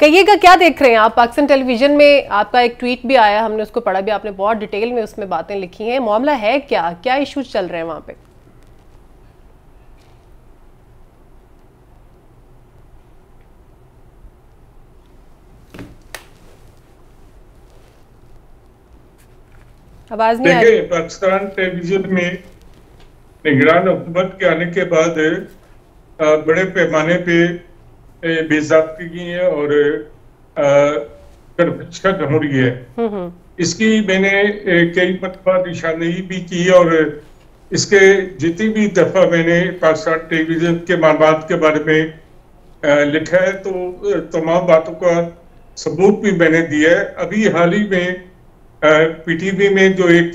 कहिएगा क्या देख रहे हैं आप पाकिस्तान टेलीविजन में आपका एक ट्वीट भी आया हमने उसको पढ़ा भी आपने बहुत डिटेल में उसमें बातें लिखी हैं मामला है क्या क्या इशूज चल रहे हैं वहाँ पर आवाज नहीं देखिए पाकिस्तान टेलीविजन में निगरान हुकूमत के आने के बाद बड़े पैमाने पे बेजाबती की है और हो रही है हम्म, हम्म। इसकी मैंने कई मतबा निशानदेही भी की और इसके जितनी भी दफा मैंने पाकिस्तान टेलीविजन के मामला के बारे में लिखा है तो तमाम बातों का सबूत भी मैंने दिया है अभी हाल ही में पीटीबी में जो एक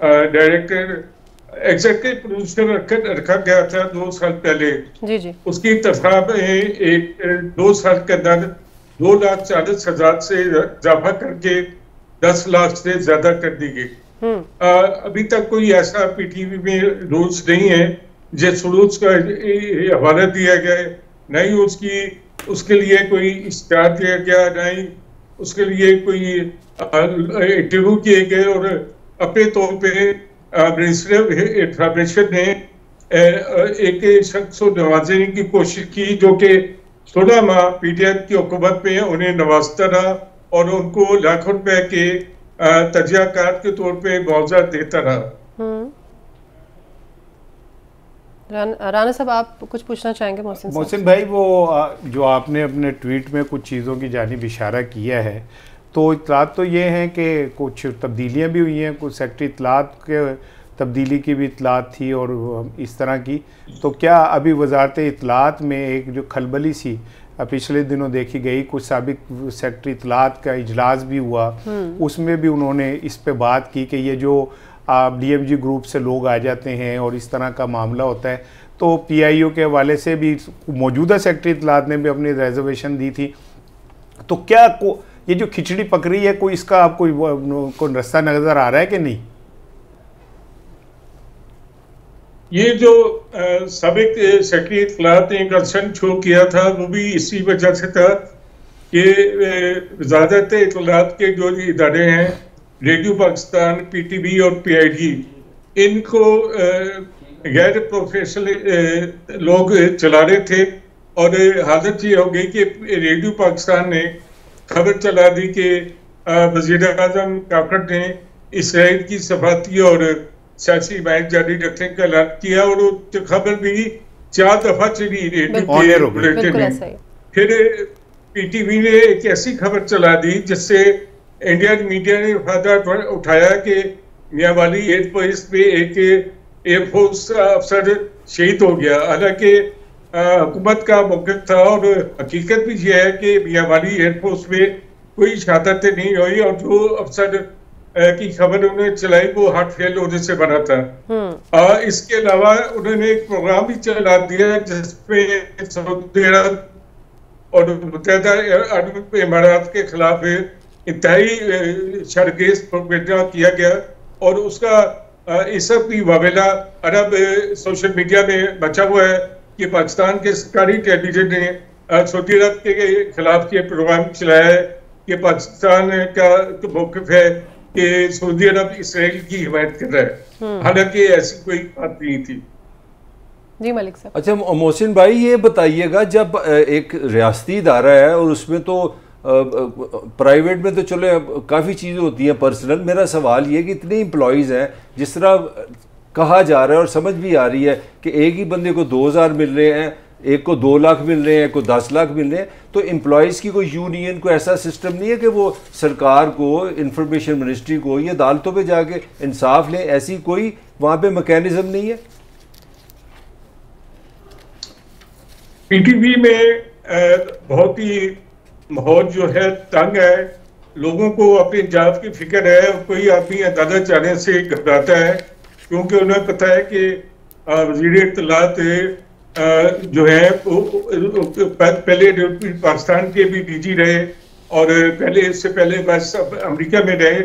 डायरेक्टर एग्जेक्टिव प्रोड्यूसर रखा गया था दो साल पहले जी जी उसकी तनख्वाह में एक दो साल के अंदर दो लाख चालीस हजार से इजाफा करके दस लाख से ज्यादा कर दी गई हम्म। अभी तक कोई ऐसा पीटीवी में रूल्स नहीं है जिस रूल्स का हवाला दिया गया है न ही उसकी उसके लिए कोई इश्तार दिया गया ना ही उसके लिए कोई इंटरव्यू किए गए और अपने तौर पे फेडरेशन ने एक शख्स को नवाजने की कोशिश की जो कि सोलह माह पीटीएफ की हुकूमत में उन्हें नवाजता रहा और उनको लाखों रुपए के तजिया के तौर पे मुआवजा देता रहा हम्म। राना साहब आप कुछ पूछना चाहेंगे मोहसिन मोहसिन भाई वो जो आपने अपने ट्वीट में कुछ चीज़ों की जानब इशारा किया है तो इतलात तो ये हैं कि कुछ तब्दीलियाँ भी हुई हैं कुछ सेक्टरी इतलात के तब्दीली की भी इतलात थी और इस तरह की तो क्या अभी वजारत इतलात में एक जो खलबली सी पिछले दिनों देखी गई कुछ सबक सेक्टरी इतलात का इजलास भी हुआ हम्म। उसमें भी उन्होंने इस पर बात की कि ये जो आप डीएमजी ग्रुप से लोग आ जाते हैं और इस तरह का मामला होता है तो पीआईओ के हवाले से भी मौजूदा सेक्रेटरी इतलात ने भी अपनी रिजर्वेशन दी थी तो क्या को ये जो खिचड़ी पक रही है कोई इसका आपको को रास्ता नज़र आ रहा है कि नहीं ये जो सबक सेक्रेटरी इतलात ने कंसर्न शो किया था वो भी इसी वजह से था कि ज़्यादातर इतलात के जो इदारे हैं रेडियो पाकिस्तान पीटीबी और पीआईडी इनको गैर प्रोफेशनल लोग चला रहे थे और हालत ये हो गई कि रेडियो पाकिस्तान ने खबर चला दी कि वजीर अजम काकट ने इसराइल की सफाती और सियासी हिमायत जारी रखने का ऐलान किया और खबर भी चार दफा चली रेडियो फिर पीटीवी ने एक ऐसी खबर चला दी जिससे इंडिया इंडियन मीडिया ने फायदा उठाया कि मियावाली एयरपोर्ट पे एक एयरफोर्स अफसर शहीद हो गया हालांकि हुकूमत का मौकफ था और हकीकत भी यह है कि मियावाली एयरफोर्स में कोई शहादत नहीं हुई और जो अफसर की खबर उन्होंने चलाई वो हार्ट फेल होने से बना था आ, हम्म। इसके अलावा उन्होंने एक प्रोग्राम भी चला दिया जिसपे सऊदी अरब और मुतहदा अरब इमारात के खिलाफ इंतहाई शर्गेज प्रोपेगेंडा किया गया और उसका इस सब की वावेला अरब सोशल मीडिया में बचा हुआ है कि पाकिस्तान के सरकारी कैंडिडेट ने सऊदी अरब के खिलाफ ये प्रोग्राम चलाया है कि पाकिस्तान का तो मौकफ है कि सऊदी अरब इसराइल की हिमायत कर रहा है हम्म। हालांकि ऐसी कोई बात नहीं थी जी मलिक साहब अच्छा मोहसिन भाई ये बताइएगा जब एक रियाती इदारा है और उसमें तो प्राइवेट में तो चलो काफ़ी चीज़ें होती हैं पर्सनल मेरा सवाल ये कि इतने इम्प्लॉयज़ हैं जिस तरह कहा जा रहा है और समझ भी आ रही है कि एक ही बंदे को दो हज़ार मिल रहे हैं एक को दो लाख मिल रहे हैं एक को दस लाख मिल रहे हैं तो एम्प्लॉयज़ की कोई यूनियन को ऐसा सिस्टम नहीं है कि वो सरकार को इंफॉर्मेशन मिनिस्ट्री को या अदालतों पर जाके इंसाफ लें ऐसी कोई वहाँ पर मकैनिज़म नहीं है पीटीवी में बहुत ही माहौल जो है तंग है लोगों को अपनी जात की फिक्र है कोई आदमी अंदाजा जाने से घबराता है क्योंकि उन्हें पता है कि वजीर इतलात जो है पहले पाकिस्तान के भी डीजी रहे और पहले इससे पहले बस अमेरिका में रहे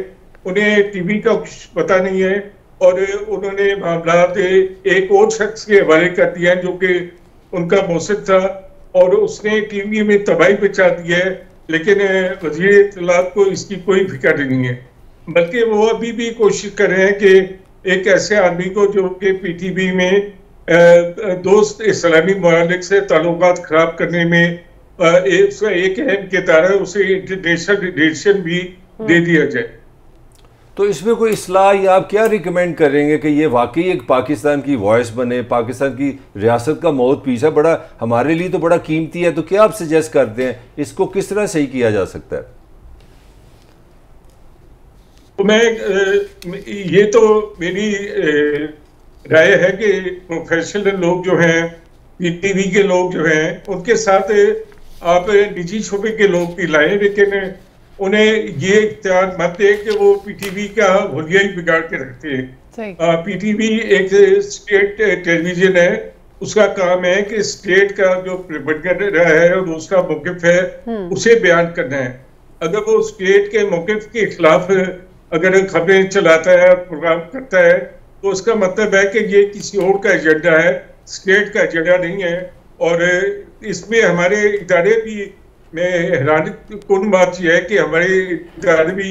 उन्हें टीवी का कुछ पता नहीं है और उन्होंने मामला एक और शख्स के हवाले कर दिया जो कि उनका मौसम था और उसने टीवी में तबाही बचा दी है लेकिन वजीर इतलात को इसकी कोई फिक्र नहीं है बल्कि वो अभी भी कोशिश कर रहे हैं कि एक ऐसे आदमी को जो कि पीटीबी में दोस्त इस्लामी ममालिक से ताल्लुक ख़राब करने में उसका एक अहम किरदार है उसे इंटरनेशनल रिलेशन भी दे हम्म। दिया जाए तो इसमें कोई असलाह या आप क्या रिकमेंड करेंगे कि ये वाकई एक पाकिस्तान की वॉइस बने पाकिस्तान की रियासत का मौत पीछा बड़ा हमारे लिए तो बड़ा कीमती है तो क्या आप सजेस्ट करते हैं इसको किस तरह सही किया जा सकता है तो मैं ये तो मेरी राय है कि प्रोफेशनल लोग जो हैं पीटीवी के लोग जो हैं उनके साथ आप निजी शोबे के लोग भी लाए लेकिन उन्हें ये मत दे कि वो पीटीवी का होलिया ही बिगाड़ के रखते हैं पीटीवी एक स्टेट टेलीविजन है उसका काम है कि स्टेट का जो रहा है और उसका मौकफ है हम्म। उसे बयान करना है अगर वो स्टेट के मौकफ के खिलाफ अगर खबरें चलाता है प्रोग्राम करता है तो उसका मतलब है कि ये किसी और का एजेंडा है स्टेट का एजेंडा नहीं है और इसमें हमारे इदारे भी में हैरानी कौन बात यह है कि हमारे इदारे भी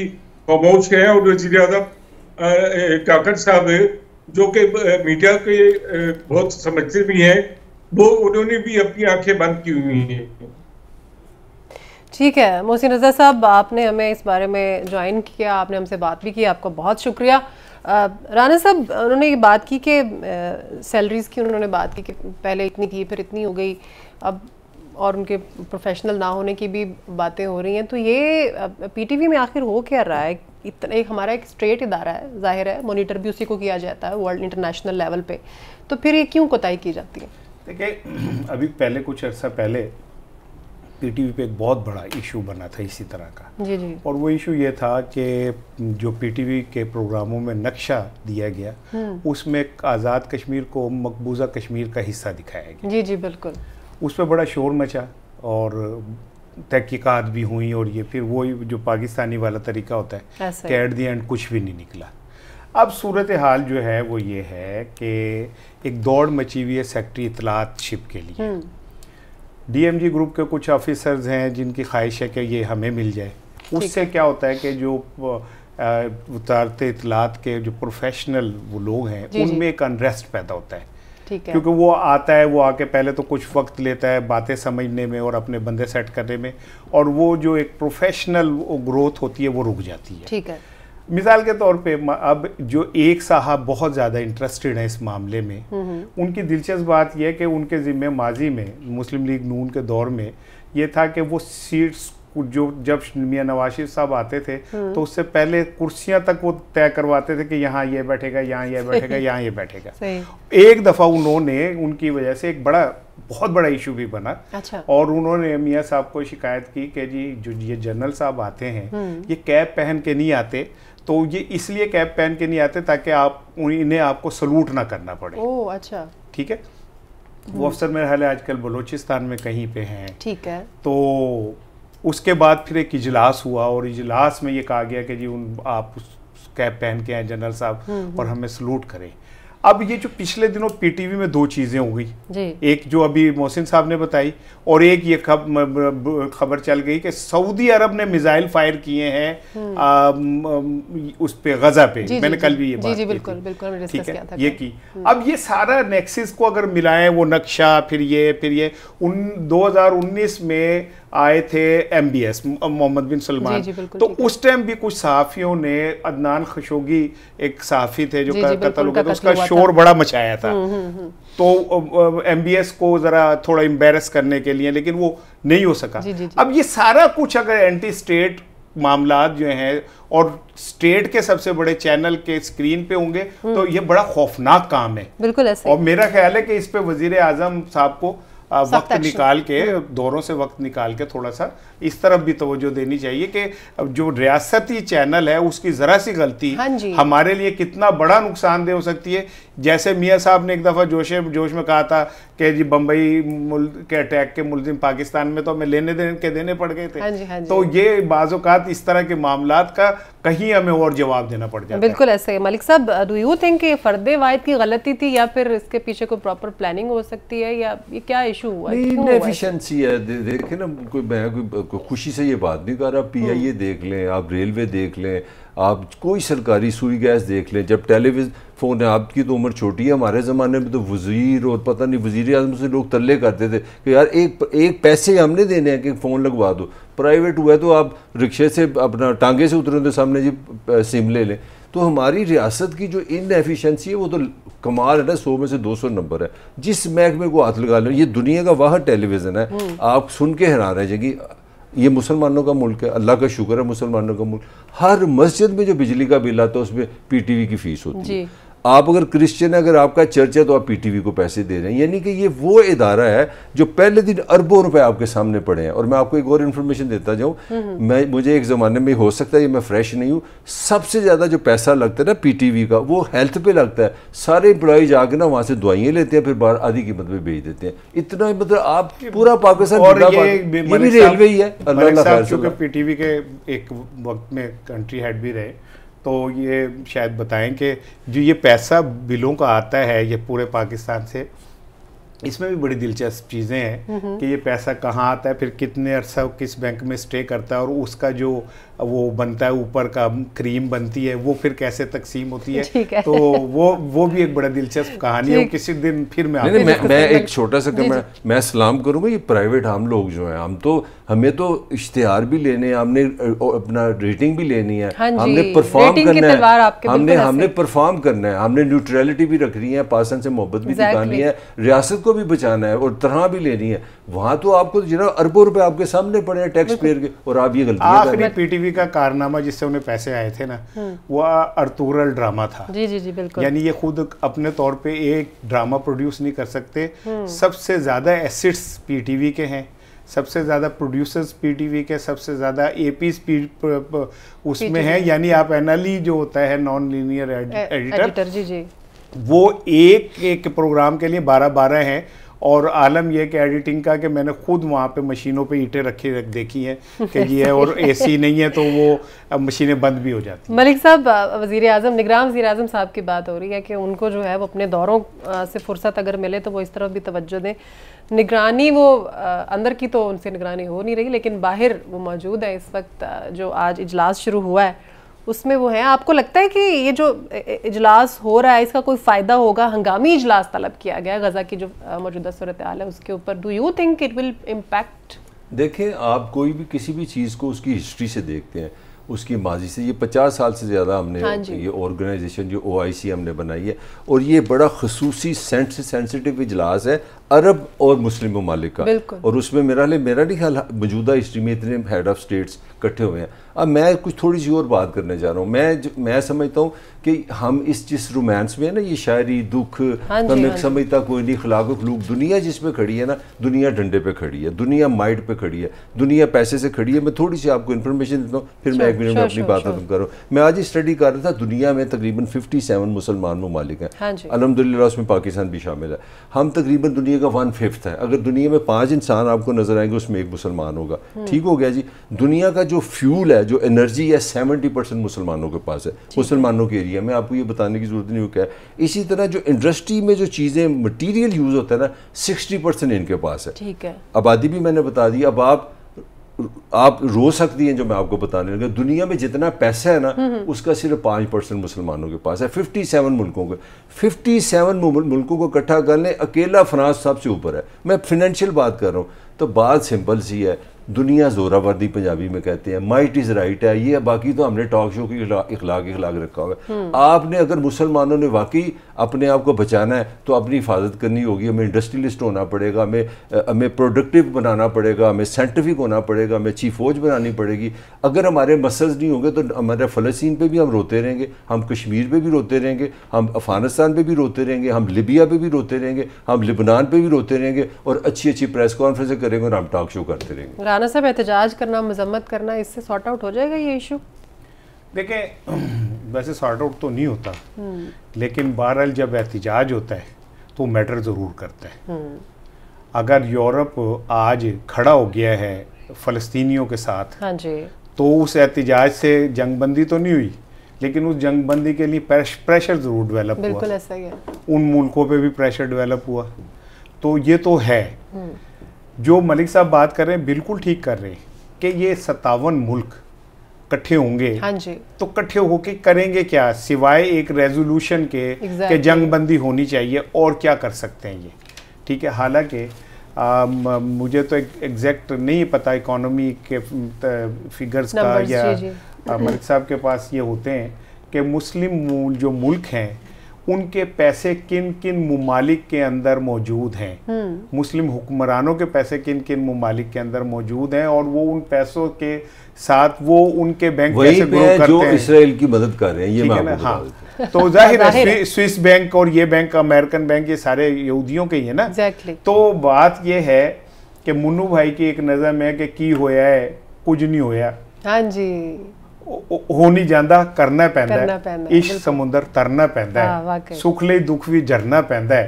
ममोज के हैं और वजीर अजम काकड़ साहब जो कि मीडिया के बहुत समझते भी हैं वो उन्होंने भी अपनी आंखें बंद की हुई हैं ठीक है मोहसिन रजा साहब आपने हमें इस बारे में ज्वाइन किया आपने हमसे बात भी की आपका बहुत शुक्रिया राना साहब उन्होंने ये बात की कि सैलरीज़ की उन्होंने बात की कि पहले इतनी की फिर इतनी हो गई अब और उनके प्रोफेशनल ना होने की भी बातें हो रही हैं तो ये पीटीवी में आखिर हो क्या रहा है इतना एक हमारा एक स्ट्रेट इदारा है जाहिर है मोनिटर भी उसी को किया जाता है वर्ल्ड इंटरनेशनल लेवल पे तो फिर ये क्यों कोताही की जाती है देखिए अभी पहले कुछ अर्सा पहले पीटीवी पे एक बहुत बड़ा इशू बना था इसी तरह का जी जी और वो इशू ये था कि जो पीटीवी के प्रोग्रामों में नक्शा दिया गया हम्म। उसमें आज़ाद कश्मीर को मकबूजा कश्मीर का हिस्सा दिखाया गया जी जी बिल्कुल उस पर बड़ा शोर मचा और तहकीकत भी हुई और ये फिर वही जो पाकिस्तानी वाला तरीका होता है हाँ कि एट दी एंड कुछ भी नहीं निकला अब सूरत हाल जो है वो ये है कि एक दौड़ मची हुई है सेक्ट्री इतलात शिप के लिए हम्म। डीएमजी ग्रुप के कुछ ऑफिसर्स हैं जिनकी ख्वाहिश है कि ये हमें मिल जाए उससे क्या होता है कि जो उतारते इतलात के जो प्रोफेशनल वो लोग हैं उनमें एक अनरेस्ट पैदा होता है ठीक है क्योंकि वो आता है वो आके पहले तो कुछ वक्त लेता है बातें समझने में और अपने बंदे सेट करने में और वो जो एक प्रोफेशनल ग्रोथ होती है वो रुक जाती है ठीक है मिसाल के तौर पे अब जो एक साहब बहुत ज़्यादा इंटरेस्टेड है इस मामले में हम्म, हम्म। उनकी दिलचस्प बात यह है कि उनके ज़िम्मे माजी में मुस्लिम लीग नून के दौर में ये था कि वो सीट्स जो जब मियाँ नवाज शरीफ साहब आते थे हाँ। तो उससे पहले कुर्सियां तक वो तय करवाते थे कि यहाँ ये बैठेगा यहाँ ये बैठेगा यहाँ ये बैठेगा एक दफ़ा उन्होंने उनकी वजह से एक बड़ा बहुत बड़ा इशू भी बना अच्छा। और उन्होंने मियाँ साहब को शिकायत की कि जी जो ये जनरल साहब आते हैं हाँ। ये कैब पहन के नहीं आते तो ये इसलिए कैब पहन के नहीं आते ताकि आप इन्हें आपको सलूट ना करना पड़े अच्छा ठीक है वो हाँ। अफसर मेरा हाल है आजकल बलोचिस्तान में कहीं पे हैं ठीक है तो उसके बाद फिर एक इजलास हुआ और इजलास में ये कहा गया कि जी उन आप कैप पहन के आए जनरल साहब हम्म, हम्म। और हमें सलूट करें अब ये जो पिछले दिनों पीटीवी में दो चीज़ें हो गई एक जो अभी मोहसिन साहब ने बताई और एक ये खबर चल गई कि सऊदी अरब ने मिसाइल फायर किए हैं हम्म। उस पे गजा पे जी, मैंने जी, कल भी ये बात जी, बिल्कुल, बिल्कुल, ठीक है ये की अब ये सारा नेक्सिस को अगर मिलाएं वो नक्शा फिर ये फिर ये उन 2019 में आए थे M B S Mohammed bin Salman तो उस टाइम भी कुछ सहाफ़ियों ने अदनान खशोगी एक सहाफ़ी थे जो कतल तो हुआ था उसका शोर बड़ा मचाया था हम्म, हम्म, हम्म। तो एम बी एस को ज़रा थोड़ा एम्बेरस करने के लिए लेकिन वो नहीं हो सका अब ये सारा कुछ अगर एंटी स्टेट मामला जो हैं और स्टेट के सबसे बड़े चैनल के स्क्रीन पे होंगे तो ये बड़ा खौफनाक काम है बिल्कुल ऐसे और मेरा ख्याल है कि इस पे वजीर आजम साहब को वक्त निकाल के दौरों से वक्त निकाल के थोड़ा सा इस तरफ भी तवज्जो देनी चाहिए कि जो रियासती चैनल है उसकी ज़रा सी गलती हाँ हमारे लिए कितना बड़ा नुकसानदेह हो सकती है जैसे मियाँ साहब ने एक दफ़ा जोश जोश में कहा था कि जी बम्बई के अटैक के मुलजिम पाकिस्तान में तो हमें लेने देने के देने पड़ गए थे हाँ जी, हाँ जी। तो ये बाजुकात इस तरह के मामला का कहीं हमें और जवाब देना पड़ जाए बिल्कुल ऐसे है मलिक साहब डू यू थिंक कि फर्द वायद की गलती थी या फिर इसके पीछे कोई प्रॉपर प्लानिंग हो सकती है या ये क्या इशू हुआ इनएफिशेंसी है दे, देखे ना कोई मैं कोई, कोई खुशी से ये बात नहीं कर रहा पी आई ए देख लें आप रेलवे देख लें आप कोई सरकारी सुई गैस देख लें जब टेलीविज़न फ़ोन है आपकी तो उम्र छोटी है हमारे ज़माने में तो वज़ीर और पता नहीं वज़ी अजम से लोग तल्ले करते थे कि यार एक एक पैसे हमने देने हैं कि फ़ोन लगवा दो प्राइवेट हुआ है तो आप रिक्शे से अपना टांगे से उतरे तो सामने जी सिम ले लें तो हमारी रियासत की जो इनएफिशेंसी है वो तो कमाल है ना सौ में से दो सौ नंबर है जिस महकमे को हाथ लगा लें ये दुनिया का वह टेलीविज़न है हम्म। आप सुन के हैरान रह जाएगी ये मुसलमानों का मुल्क है अल्लाह का शुक्र है मुसलमानों का मुल्क हर मस्जिद में जो बिजली का बिल आता है उसमें पीटीवी की फ़ीस होती है आप अगर क्रिश्चियन अगर आपका चर्च है तो आप पीटीवी को पैसे दे रहे हैं यानी कि ये वो इदारा है जो पहले दिन अरबों रुपए आपके सामने पड़े हैं और मैं आपको एक और इन्फॉर्मेशन देता जाऊँ हम्म। मैं मुझे एक ज़माने में हो सकता है ये मैं फ्रेश नहीं हूँ सबसे ज़्यादा जो पैसा लगता है ना पी का वो हेल्थ पे लगता है सारे एम्प्लॉय आके ना वहाँ से दवाइयाँ लेते हैं फिर बाहर आधी कीमत मतलब पे भेज देते हैं इतना मतलब आप पूरा पाकिस्तान रेलवे ही है के एक वक्त में कंट्री हेड भी रहे तो ये शायद बताएं कि जो ये पैसा बिलों का आता है ये पूरे पाकिस्तान से इसमें भी बड़ी दिलचस्प चीज़ें हैं हम्म हम्म। कि ये पैसा कहाँ आता है फिर कितने अरसा किस बैंक में स्टे करता है और उसका जो वो बनता है ऊपर का क्रीम बनती है वो फिर कैसे तकसीम होती है, है। तो वो वो भी एक बड़ा दिलचस्प कहानी है किसी दिन फिर मैं नहीं, नहीं, मैं, मैं एक छोटा सा मैं मैं सलाम करूँगा ये प्राइवेट हम लोग जो हैं हम तो हमें तो इश्तेहार भी लेने हैं हमने अपना रेटिंग भी लेनी है हाँ हमने परफॉर्म करना है हमने हमने परफॉर्म करना है हमने न्यूट्रलिटी भी रखनी है पासन से मोहब्बत भी दिखानी है रियासत को भी बचाना है और तरह भी लेनी है वहाँ तो आपको जरा अरबों रुपए आपके सामने पड़े हैं टैक्स पेयर के और आप ये गलती आखिरी पीटीवी का कारनामा जिससे उन्हें पैसे आए थे ना वह अर्तूरल ड्रामा था जी जी जी बिल्कुल यानी ये खुद अपने तौर पर एक ड्रामा प्रोड्यूस नहीं कर सकते हम्म। सबसे ज़्यादा एसिड्स पीटीवी के हैं सबसे ज़्यादा प्रोड्यूसर्स पीटीवी के सबसे ज़्यादा ए उसमें है यानी आप एनाली e जो होता है नॉन लीनियर एडिटर जी जी वो एक एक प्रोग्राम के लिए बारह बारह हैं और आलम यह कि एडिटिंग का कि मैंने खुद वहाँ पे मशीनों पे ईटे रखी रख देखी हैं कि ये है और एसी नहीं है तो वो मशीनें बंद भी हो जाती मलिक साहब वजीर अजम निगरान वजी अजम साहब की बात हो रही है कि उनको जो है वो अपने दौरों से फुर्सत अगर मिले तो वो इस तरफ भी तवज्जो दें निगरानी वो अंदर की तो उनसे निगरानी हो नहीं रही लेकिन बाहर वो मौजूद है इस वक्त जो आज इजलास शुरू हुआ है उसमें वो है आपको लगता है कि ये जो इजलास हो रहा है इसका कोई फ़ायदा होगा हंगामी इजलास तलब किया गया गज़ा की जो मौजूदा सूरत है उसके ऊपर do you think it will impact देखिए आप कोई भी किसी भी चीज़ को उसकी हिस्ट्री से देखते हैं उसकी माजी से ये पचास साल से ज़्यादा हमने हाँ ये ऑर्गेनाइजेशन जो ओ आई सी हमने बनाई है और ये बड़ा खसूसी सेंसिटिव इजलास है अरब और मुस्लिम ममालिक का और उसमें मेरा ले मेरा नहीं ख्याल मौजूदा हिस्ट्री में इतने हेड ऑफ स्टेट्स इकट्ठे हुए हैं अब मैं कुछ थोड़ी सी और बात करने जा रहा हूँ मैं मैं समझता हूँ कि हम इस जिस रोमांस में है ना ये शायरी दुख हाँ हम एक हाँ समझता कोई नहीं खिलाफ खलूक दुनिया जिसमें खड़ी है ना दुनिया डंडे पे खड़ी है दुनिया माइट पे खड़ी है दुनिया पैसे से खड़ी है मैं थोड़ी सी आपको इन्फॉर्मेशन देता हूँ फिर मैं एक मिनट में अपनी बात खत्म कर रहा हूँ मैं आज स्टडी कर रहा था दुनिया में तकरीबन फिफ्टी मुसलमान ममालिक हैं हाँ अलहमदिल्ला उसमें पाकिस्तान भी शामिल है हम तकरीबन दुनिया दुनिया का वन फिफ्थ है अगर दुनिया में पांच इंसान आपको नजर आएंगे उसमें एक मुसलमान होगा हम्म। ठीक हो गया जी दुनिया का जो फ्यूल है जो एनर्जी है सेवेंटी परसेंट मुसलमानों के पास है मुसलमानों के एरिया में आपको ये बताने की जरूरत नहीं हो है इसी तरह जो इंडस्ट्री में जो चीज़ें मटीरियल यूज़ होता है ना सिक्सटी परसेंट इनके पास है ठीक है आबादी भी मैंने बता दी अब आप आप रो सकती हैं जो मैं आपको बताने लगा दुनिया में जितना पैसा है ना हम्म, हम्म। उसका सिर्फ पाँच परसेंट मुसलमानों के पास है फिफ्टी सेवन मुल्कों के फिफ्टी सेवन मुल्कों को इकट्ठा कर लें अकेला फ्रांस सबसे ऊपर है मैं फिनेंशियल बात कर रहा हूँ तो बात सिंपल सी है दुनिया जोरावर्दी पंजाबी में कहते हैं माइट इज़ राइट है ये बाकी तो हमने टॉक शो की इखलाक इखलाक रखा हुआ है हम्म। आपने अगर मुसलमानों ने वाकई अपने आप को बचाना है तो अपनी हिफाजत करनी होगी हमें इंडस्ट्रियलिस्ट होना पड़ेगा हमें हमें प्रोडक्टिव बनाना पड़ेगा हमें साइंटिफिक होना पड़ेगा हमें अच्छी फौज बनानी पड़ेगी अगर हमारे मसल्स नहीं होंगे तो हमारे फ़लस्तीन पर भी हम रोते रहेंगे हम कश्मीर पर भी रोते रहेंगे हम अफ़गानिस्तान पर भी रोते रहेंगे हम लिबिया पर भी रोते रहेंगे हम लिबनान पर भी रोते रहेंगे और अच्छी अच्छी प्रेस कॉन्फ्रेंसें करेंगे और हम टॉक शो करते रहेंगे राना साहब एहतजाज करना मजम्मत करना इससे सॉर्ट आउट हो जाएगा ये इशू देखें वैसे सॉर्ट आउट तो नहीं होता हम्म। लेकिन बहरहाल जब एहतजाज होता है तो मैटर ज़रूर करता है हम्म। अगर यूरोप आज खड़ा हो गया है फ़लस्तीनियों के साथ हाँ जी तो उस एहतजाज से जंगबंदी तो नहीं हुई लेकिन उस जंगबंदी के लिए प्रेशर ज़रूर डेवलप हुआ ऐसा उन मुल्कों पे भी प्रेशर डेवलप हुआ तो ये तो है हम्म। जो मलिक साहब बात कर रहे हैं बिल्कुल ठीक कर रहे हैं कि ये सत्तावन मुल्क कट्ठे होंगे हाँ जी तो कट्ठे होके करेंगे क्या सिवाय एक रेजोल्यूशन के exactly. कि बंदी होनी चाहिए और क्या कर सकते हैं ये ठीक है हालांकि मुझे तो एग्जैक्ट नहीं पता इकोनॉमी के फिगर्स का या मलिक साहब के पास ये होते हैं कि मुस्लिम जो मुल्क हैं उनके पैसे किन किन ममालिक के अंदर मौजूद हैं हम्म। मुस्लिम हुक्मरानों के पैसे किन किन मुमालिक के अंदर मौजूद हैं और वो उन पैसों के साथ वो उनके बैंक वही पे जो इसराइल की मदद कर रहे हैं ये मैं हाँ तो जाहिर है स्विस बैंक और ये बैंक अमेरिकन बैंक ये सारे यहूदियों के ही है ना exactly. तो बात ये है कि मुन्नू भाई की एक नज़र में कि की होया है कुछ नहीं होया हाँ जी ਹੋ ਨਹੀਂ ਜਾਂਦਾ ਕਰਨਾ ਪੈਂਦਾ ਇਸ਼ਕ ਸਮੁੰਦਰ ਤਰਨਾ ਪੈਂਦਾ ਸੁਖ ਲਈ ਦੁੱਖ ਵੀ ਜਰਨਾ ਪੈਂਦਾ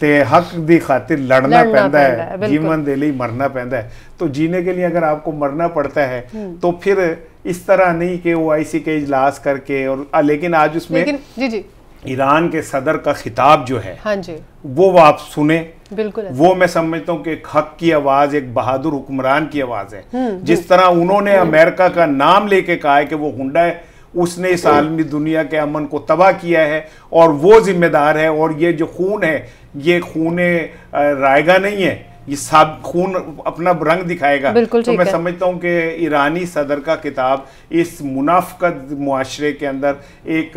ਤੇ ਹੱਕ ਦੀ ਖਾतिर लड़ना ਪੈਂਦਾ ਹੈ ਜੀਵਨ ਦੇ ਲਈ ਮਰਨਾ ਪੈਂਦਾ ਹੈ तो जीने के लिए अगर आपको मरना पड़ता है तो फिर इस तरह नहीं कि वो आईसी के इजलास करके और लेकिन आज उसमें लेकिन, जी जी ईरान के सदर का खिताब जो है हाँ जी वो आप सुने बिल्कुल वो मैं समझता हूँ कि एक हक की आवाज एक बहादुर हुक्मरान की आवाज है हम्म, जिस तरह उन्होंने अमेरिका का नाम लेके कहा है कि वो हुडा है उसने इस आलमी दुनिया के अमन को तबाह किया है और वो जिम्मेदार है और ये जो खून है ये खून रायगा नहीं है ये सब खून अपना रंग दिखाएगा बिल्कुल तो मैं समझता हूँ कि ईरानी सदर का किताब इस मुनाफकत मुआरे के अंदर एक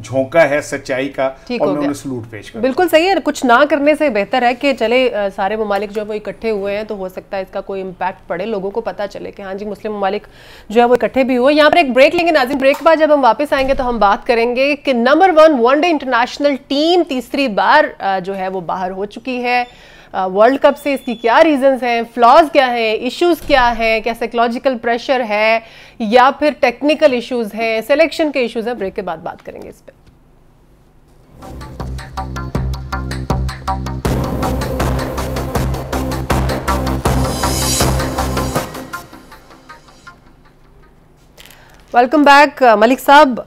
झोंका है सच्चाई का और उन्होंने सलूट पेश कर बिल्कुल सही है कुछ ना करने से बेहतर है कि चले सारे ममालिक जो है वो इकट्ठे हुए हैं तो हो सकता है इसका कोई इम्पैक्ट पड़े लोगों को पता चले कि हाँ जी मुस्लिम ममालिक जो है वो इकट्ठे भी हुए यहाँ पर एक ब्रेक लेंगे नाजिम ब्रेक के बाद जब हम वापस आएंगे तो हम बात करेंगे कि number one one day international team तीसरी बार जो है वो बाहर हो चुकी है वर्ल्ड कप से इसकी क्या रीजंस हैं फ्लॉज क्या हैं इश्यूज क्या हैं क्या साइकोलॉजिकल प्रेशर है या फिर टेक्निकल इश्यूज हैं सिलेक्शन के इश्यूज हैं ब्रेक के बाद बात करेंगे इस पर वेलकम बैक मलिक साहब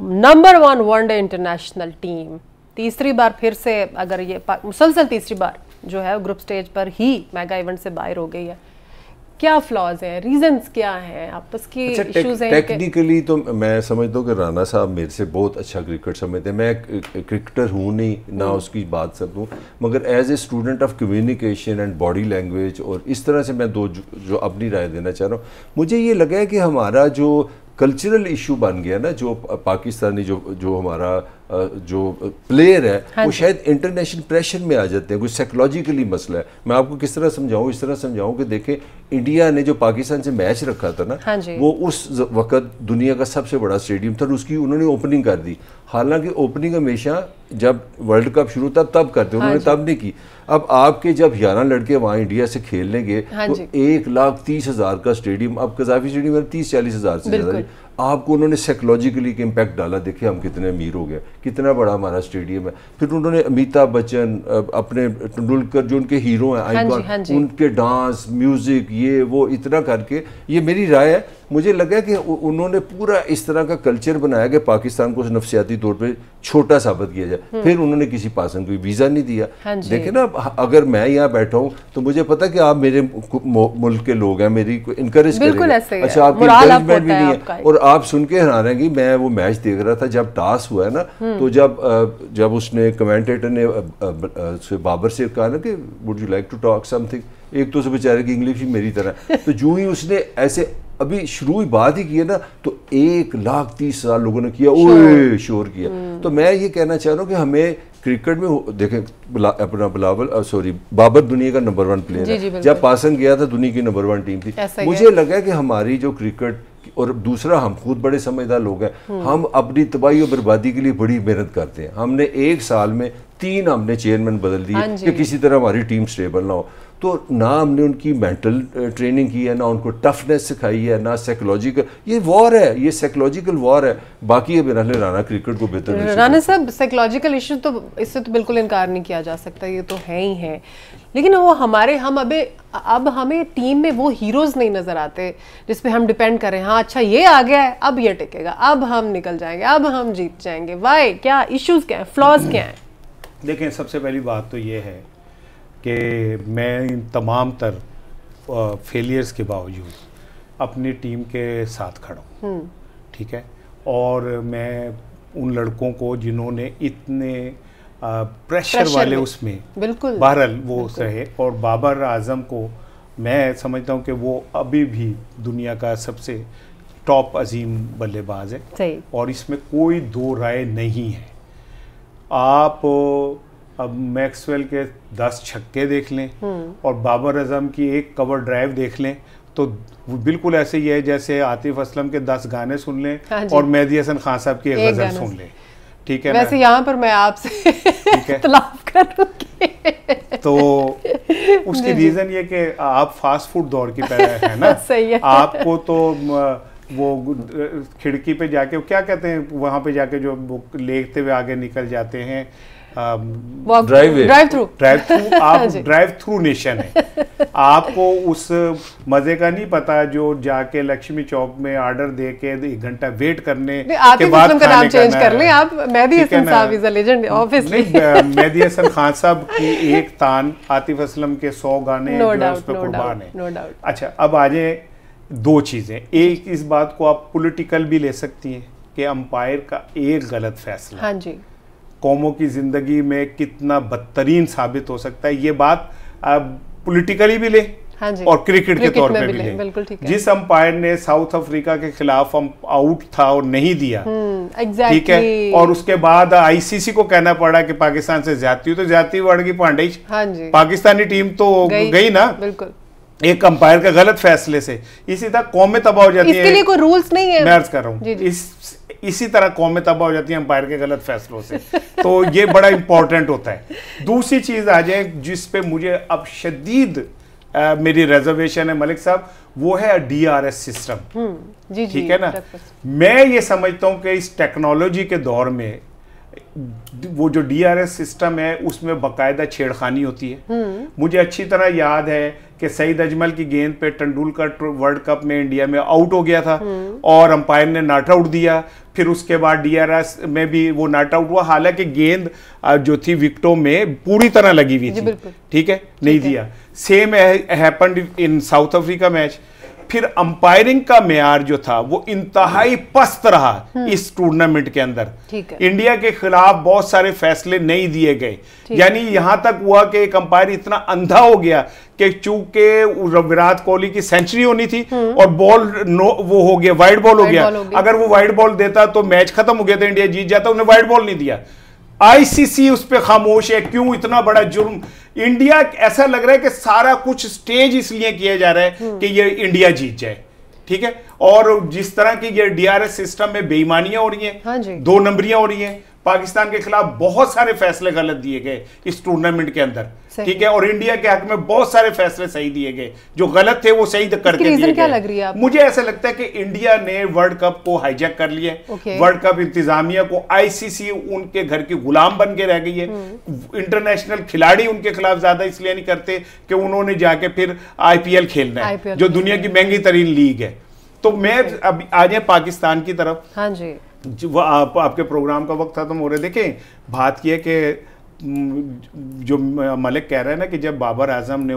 number one one day international team तीसरी बार फिर से अगर ये मुसलसल तीसरी बार जो है ग्रुप स्टेज पर ही मेगा इवेंट से बाहर हो गई है क्या फ्लॉज हैं रीजंस क्या हैं आपस की इश्यूज अच्छा, हैं टेक्निकली तो मैं समझता हूँ कि राणा साहब मेरे से बहुत अच्छा क्रिकेट समझते हैं मैं क्रिकेटर हूँ नहीं ना हम्म। उसकी बात सकूँ मगर as a student of communication and body language और इस तरह से मैं दो जो, जो अपनी राय देना चाह रहा हूँ मुझे ये लगा है कि हमारा जो कल्चरल इशू बन गया ना जो पाकिस्तानी जो जो हमारा जो प्लेयर है हाँ वो शायद इंटरनेशनल प्रेशर में आ जाते हैं कुछ साइकोलॉजिकली मसला है मैं आपको किस तरह समझाऊं इस तरह समझाऊं कि देखें इंडिया ने जो पाकिस्तान से मैच रखा था ना हाँ वो उस वक्त दुनिया का सबसे बड़ा स्टेडियम था उसकी उन्होंने ओपनिंग कर दी हालांकि ओपनिंग हमेशा जब वर्ल्ड कप शुरू था तब करते हाँ उन्होंने तब नहीं की अब आपके जब ग्यारह लड़के वहाँ इंडिया से खेलने गए हाँ तो एक लाख तीस हज़ार का स्टेडियम अब कजाफी स्टेडियम तीस चालीस हज़ार से ज़्यादा आपको उन्होंने साइकोलॉजिकली एक इम्पैक्ट डाला देखिए हम कितने अमीर हो गए कितना बड़ा हमारा स्टेडियम है फिर उन्होंने अमिताभ बच्चन अपने तेंदुलकर जो उनके हीरो हैं आई हाँ, हाँ उनके डांस म्यूजिक ये वो इतना करके ये मेरी राय है मुझे लगा कि उन्होंने पूरा इस तरह का कल्चर बनाया कि पाकिस्तान को नफसियाती तौर पे छोटा साबित किया जाए हम्म। फिर उन्होंने किसी पासन को वीज़ा नहीं दिया हाँ ना अगर मैं यहाँ बैठा हूँ तो मुझे पता कि आप मेरे मुल्क के लोग हैं मेरी इंकरेज अच्छा आपकी इंकरेजमेंट भी नहीं है और आप सुन के हैरान हैं कि मैं वो मैच देख रहा था जब टॉस हुआ है ना हम्म। तो जब जब उसने कमेंटेटर ने बाबर से कहा ना कि would you like to talk something एक तो उस बेचारे की इंग्लिश ही मेरी तरह तो जो ही उसने ऐसे अभी शुरू ही बात ही किए ना तो एक लाख तीस हजार लोगों ने किया ओए शोर किया hmm. तो मैं ये कहना चाह रहा हूँ कि हमें क्रिकेट में देखें बला, अपना बिलावल सॉरी बाबर दुनिया का नंबर वन प्लेयर है जब पासन गया था दुनिया की नंबर वन टीम थी मुझे लगा कि हमारी जो क्रिकेट और दूसरा हम खुद बड़े समझदार लोग हैं हम अपनी तबाही और बर्बादी के लिए बड़ी मेहनत करते हैं हमने एक साल में तीन हमने चेयरमैन बदल दिए हाँ कि किसी तरह हमारी टीम स्टेबल ना हो तो ना हमने उनकी मेंटल ट्रेनिंग uh, की है ना उनको टफनेस सिखाई है ना साइकोलॉजिकल ये वॉर है ये साइकोलॉजिकल वॉर है बाकी ये बिना राना क्रिकेट को बेहतर राना साहब साइकोलॉजिकल इशू तो इससे तो बिल्कुल इनकार नहीं किया जा सकता ये तो है ही है लेकिन वो हमारे हम अब अब हमें टीम में वो हीरोज नहीं नज़र आते जिस पे हम डिपेंड करें हाँ अच्छा ये आ गया है अब ये टिकेगा अब हम निकल जाएंगे अब हम जीत जाएंगे वाई क्या इश्यूज क्या है फ्लॉज क्या है देखें सबसे पहली बात तो ये है कि मैं इन तमाम तर फेलियर्स के बावजूद अपनी टीम के साथ खड़ा हूँ हम्म। ठीक है और मैं उन लड़कों को जिन्होंने इतने आ, प्रेशर, प्रेशर वाले उसमें बिल्कुल बहरल वो रहे और बाबर आजम को मैं समझता हूँ कि वो अभी भी दुनिया का सबसे टॉप अजीम बल्लेबाज है और इसमें कोई दो राय नहीं है आप अब मैक्सवेल के दस छक्के देख लें हम्म। और बाबर अजम की एक कवर ड्राइव देख लें तो बिल्कुल ऐसे ही है जैसे आतिफ असलम के दस गाने सुन लें हाँ और मेहदी हसन खान साहब की एक गजल सुन लें ठीक है वैसे यहाँ पर मैं आपसे तो उसकी रीज़न ये कि आप फास्ट फूड दौड़ की पैदा है ना सही है आपको तो वो खिड़की पे जाके क्या कहते हैं वहाँ पे जाके जो लेखते हुए आगे निकल जाते हैं ड्राइव थ्रू ड्राइव थ्रू आप ड्राइव थ्रू नेशन है आपको उस मजे का नहीं पता जो जाके लक्ष्मी चौक में ऑर्डर दे के एक घंटा वेट करने के बाद का नाम चेंज कर ले आप मेहदी हसन साहब is a legend obviously Mehdi Hassan Khan साहब की एक तान आतिफ असलम के सौ गाने no जो उस पे कुर्बान है नो डाउट अच्छा अब आ जाए दो चीजें एक इस बात को आप पॉलिटिकल भी ले सकती हैं कि अंपायर का एक गलत फैसला हाँ जी कौमों की ज़िंदगी में कितना बदतरीन साबित हो सकता है ये बात पॉलिटिकली भी ले हाँ और क्रिकेट के तौर पे भी, भी बिल्कुल ठीक है जिस अंपायर ने साउथ अफ्रीका के खिलाफ आउट um, था और नहीं दिया हम्म, ठीक है और उसके बाद आईसीसी को कहना पड़ा कि पाकिस्तान से जाती तो जाती वर्ड की पांडे हाँ पाकिस्तानी टीम तो गई, गई ना बिल्कुल एक अंपायर के गलत फैसले से इसी तरह कौमे तबाह हो जाती है इसके लिए कोई रूल्स नहीं है मैं अर्ज कर रहा हूँ इस इसी तरह कौमें तबाह हो जाती हैं अंपायर के गलत फैसलों से तो ये बड़ा इंपॉर्टेंट होता है दूसरी चीज़ आ जाए जिस पे मुझे अब शदीद मेरी रिजर्वेशन है मलिक साहब वो है डीआरएस सिस्टम हम्म, ठीक है ना मैं ये समझता हूँ कि इस टेक्नोलॉजी के दौर में वो जो डीआरएस सिस्टम है उसमें बकायदा छेड़खानी होती है हम्म। मुझे अच्छी तरह याद है कि सईद अजमल की गेंद पे टंडुलकर वर्ल्ड कप में इंडिया में आउट हो गया था हम्म। और अंपायर ने नॉट आउट दिया फिर उसके बाद डीआरएस में भी वो नॉट आउट हुआ हालांकि गेंद जो थी विकटों में पूरी तरह लगी हुई थी ठीक है नहीं दिया same happen in South Africa match फिर अंपायरिंग का मैार जो था वो इंतहाई पस्त रहा हम्म। इस टूर्नामेंट के अंदर इंडिया के खिलाफ बहुत सारे फैसले नहीं दिए गए यानी यहां तक हुआ कि एक अंपायर इतना अंधा हो गया कि चूंकि विराट कोहली की सेंचुरी होनी थी हम्म। और बॉल नो वो हो गया वाइड बॉल हो गया अगर वो वाइड बॉल देता तो मैच खत्म हो गया था तो इंडिया जीत जाता उन्हें वाइड बॉल नहीं दिया आईसीसी उस पर खामोश है क्यों इतना बड़ा जुर्म इंडिया ऐसा लग रहा है कि सारा कुछ स्टेज इसलिए किया जा रहा है हम्म। कि ये इंडिया जीत जाए ठीक है और जिस तरह की ये डीआरएस सिस्टम में बेईमानियां हो रही हैं हाँ दो नंबरियां हो रही हैं पाकिस्तान के खिलाफ बहुत सारे फैसले गलत दिए गए इस टूर्नामेंट के अंदर ठीक है और इंडिया के हक में बहुत सारे फैसले सही दिए गए जो गलत थे वो सही कर दिए क्या लग रही है मुझे ऐसा लगता है कि इंडिया ने वर्ल्ड कप को हाईजैक कर लिया वर्ल्ड कप इंतजामिया को आईसीसी उनके घर की गुलाम बन के रह गई है इंटरनेशनल हम्म। खिलाड़ी उनके खिलाफ ज्यादा इसलिए नहीं करते कि उन्होंने जाके फिर आईपीएल खेलना है जो दुनिया की महंगी तरीन लीग है तो मैं अब आ जाए पाकिस्तान की तरफ हाँ जी आप, आपके प्रोग्राम का वक्त खत्म हो रहे देखें बात यह कि जो मलिक कह रहे हैं ना कि जब बाबर आजम ने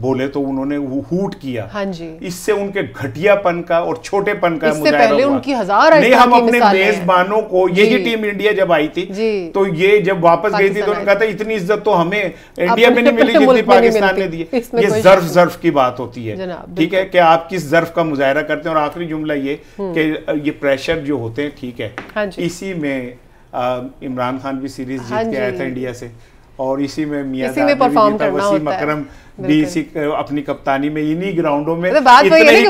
बोले तो उन्होंने वो हूट किया हाँ जी इससे उनके घटियापन का और छोटेपन का इससे पहले उनकी हजार नहीं हम अपने मेजबानों को यही टीम इंडिया जब आई थी तो ये जब वापस गई थी तो उन्होंने कहा था इतनी इज्जत तो हमें इंडिया में नहीं मिली जितनी पाकिस्तान ने दी ये जर्फ जर्फ की बात होती है ठीक है कि आप किस जर्फ का मुजाहरा करते हैं और आखिरी जुमला ये हम्म। कि ये प्रेशर जो होते हैं ठीक है हाँ इसी में इमरान खान भी सीरीज जीत के हाँ आया था इंडिया से और इसी में मियां में परफॉर्म करना होता है अकरम भी इसी अपनी कप्तानी में इन्हीं ग्राउंडों में तो बात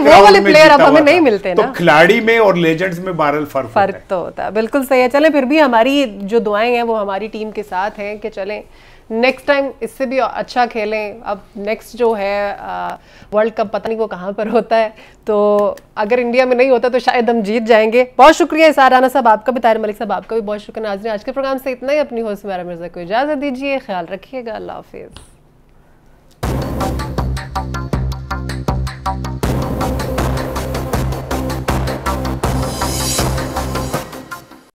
वो वाले प्लेयर अब हमें नहीं मिलते तो ना तो खिलाड़ी में और लेजेंड्स में बारल फर्क फर्क तो होता है बिल्कुल सही है चलें फिर भी हमारी जो दुआएं हैं वो हमारी टीम के साथ हैं कि चलें नेक्स्ट टाइम इससे भी अच्छा खेलें अब नेक्स्ट जो है वर्ल्ड कप पता नहीं वो कहाँ पर होता है तो अगर इंडिया में नहीं होता तो शायद हम जीत जाएंगे बहुत शुक्रिया इसाराना साहब आपका भी तार मलिक साहब आपका भी बहुत शुक्रिया नाजरीन आज के प्रोग्राम से इतना ही अपनी होश मेरा मिर्जा को इजाज़त दीजिए ख्याल रखिएगा अल्लाह हाफिज़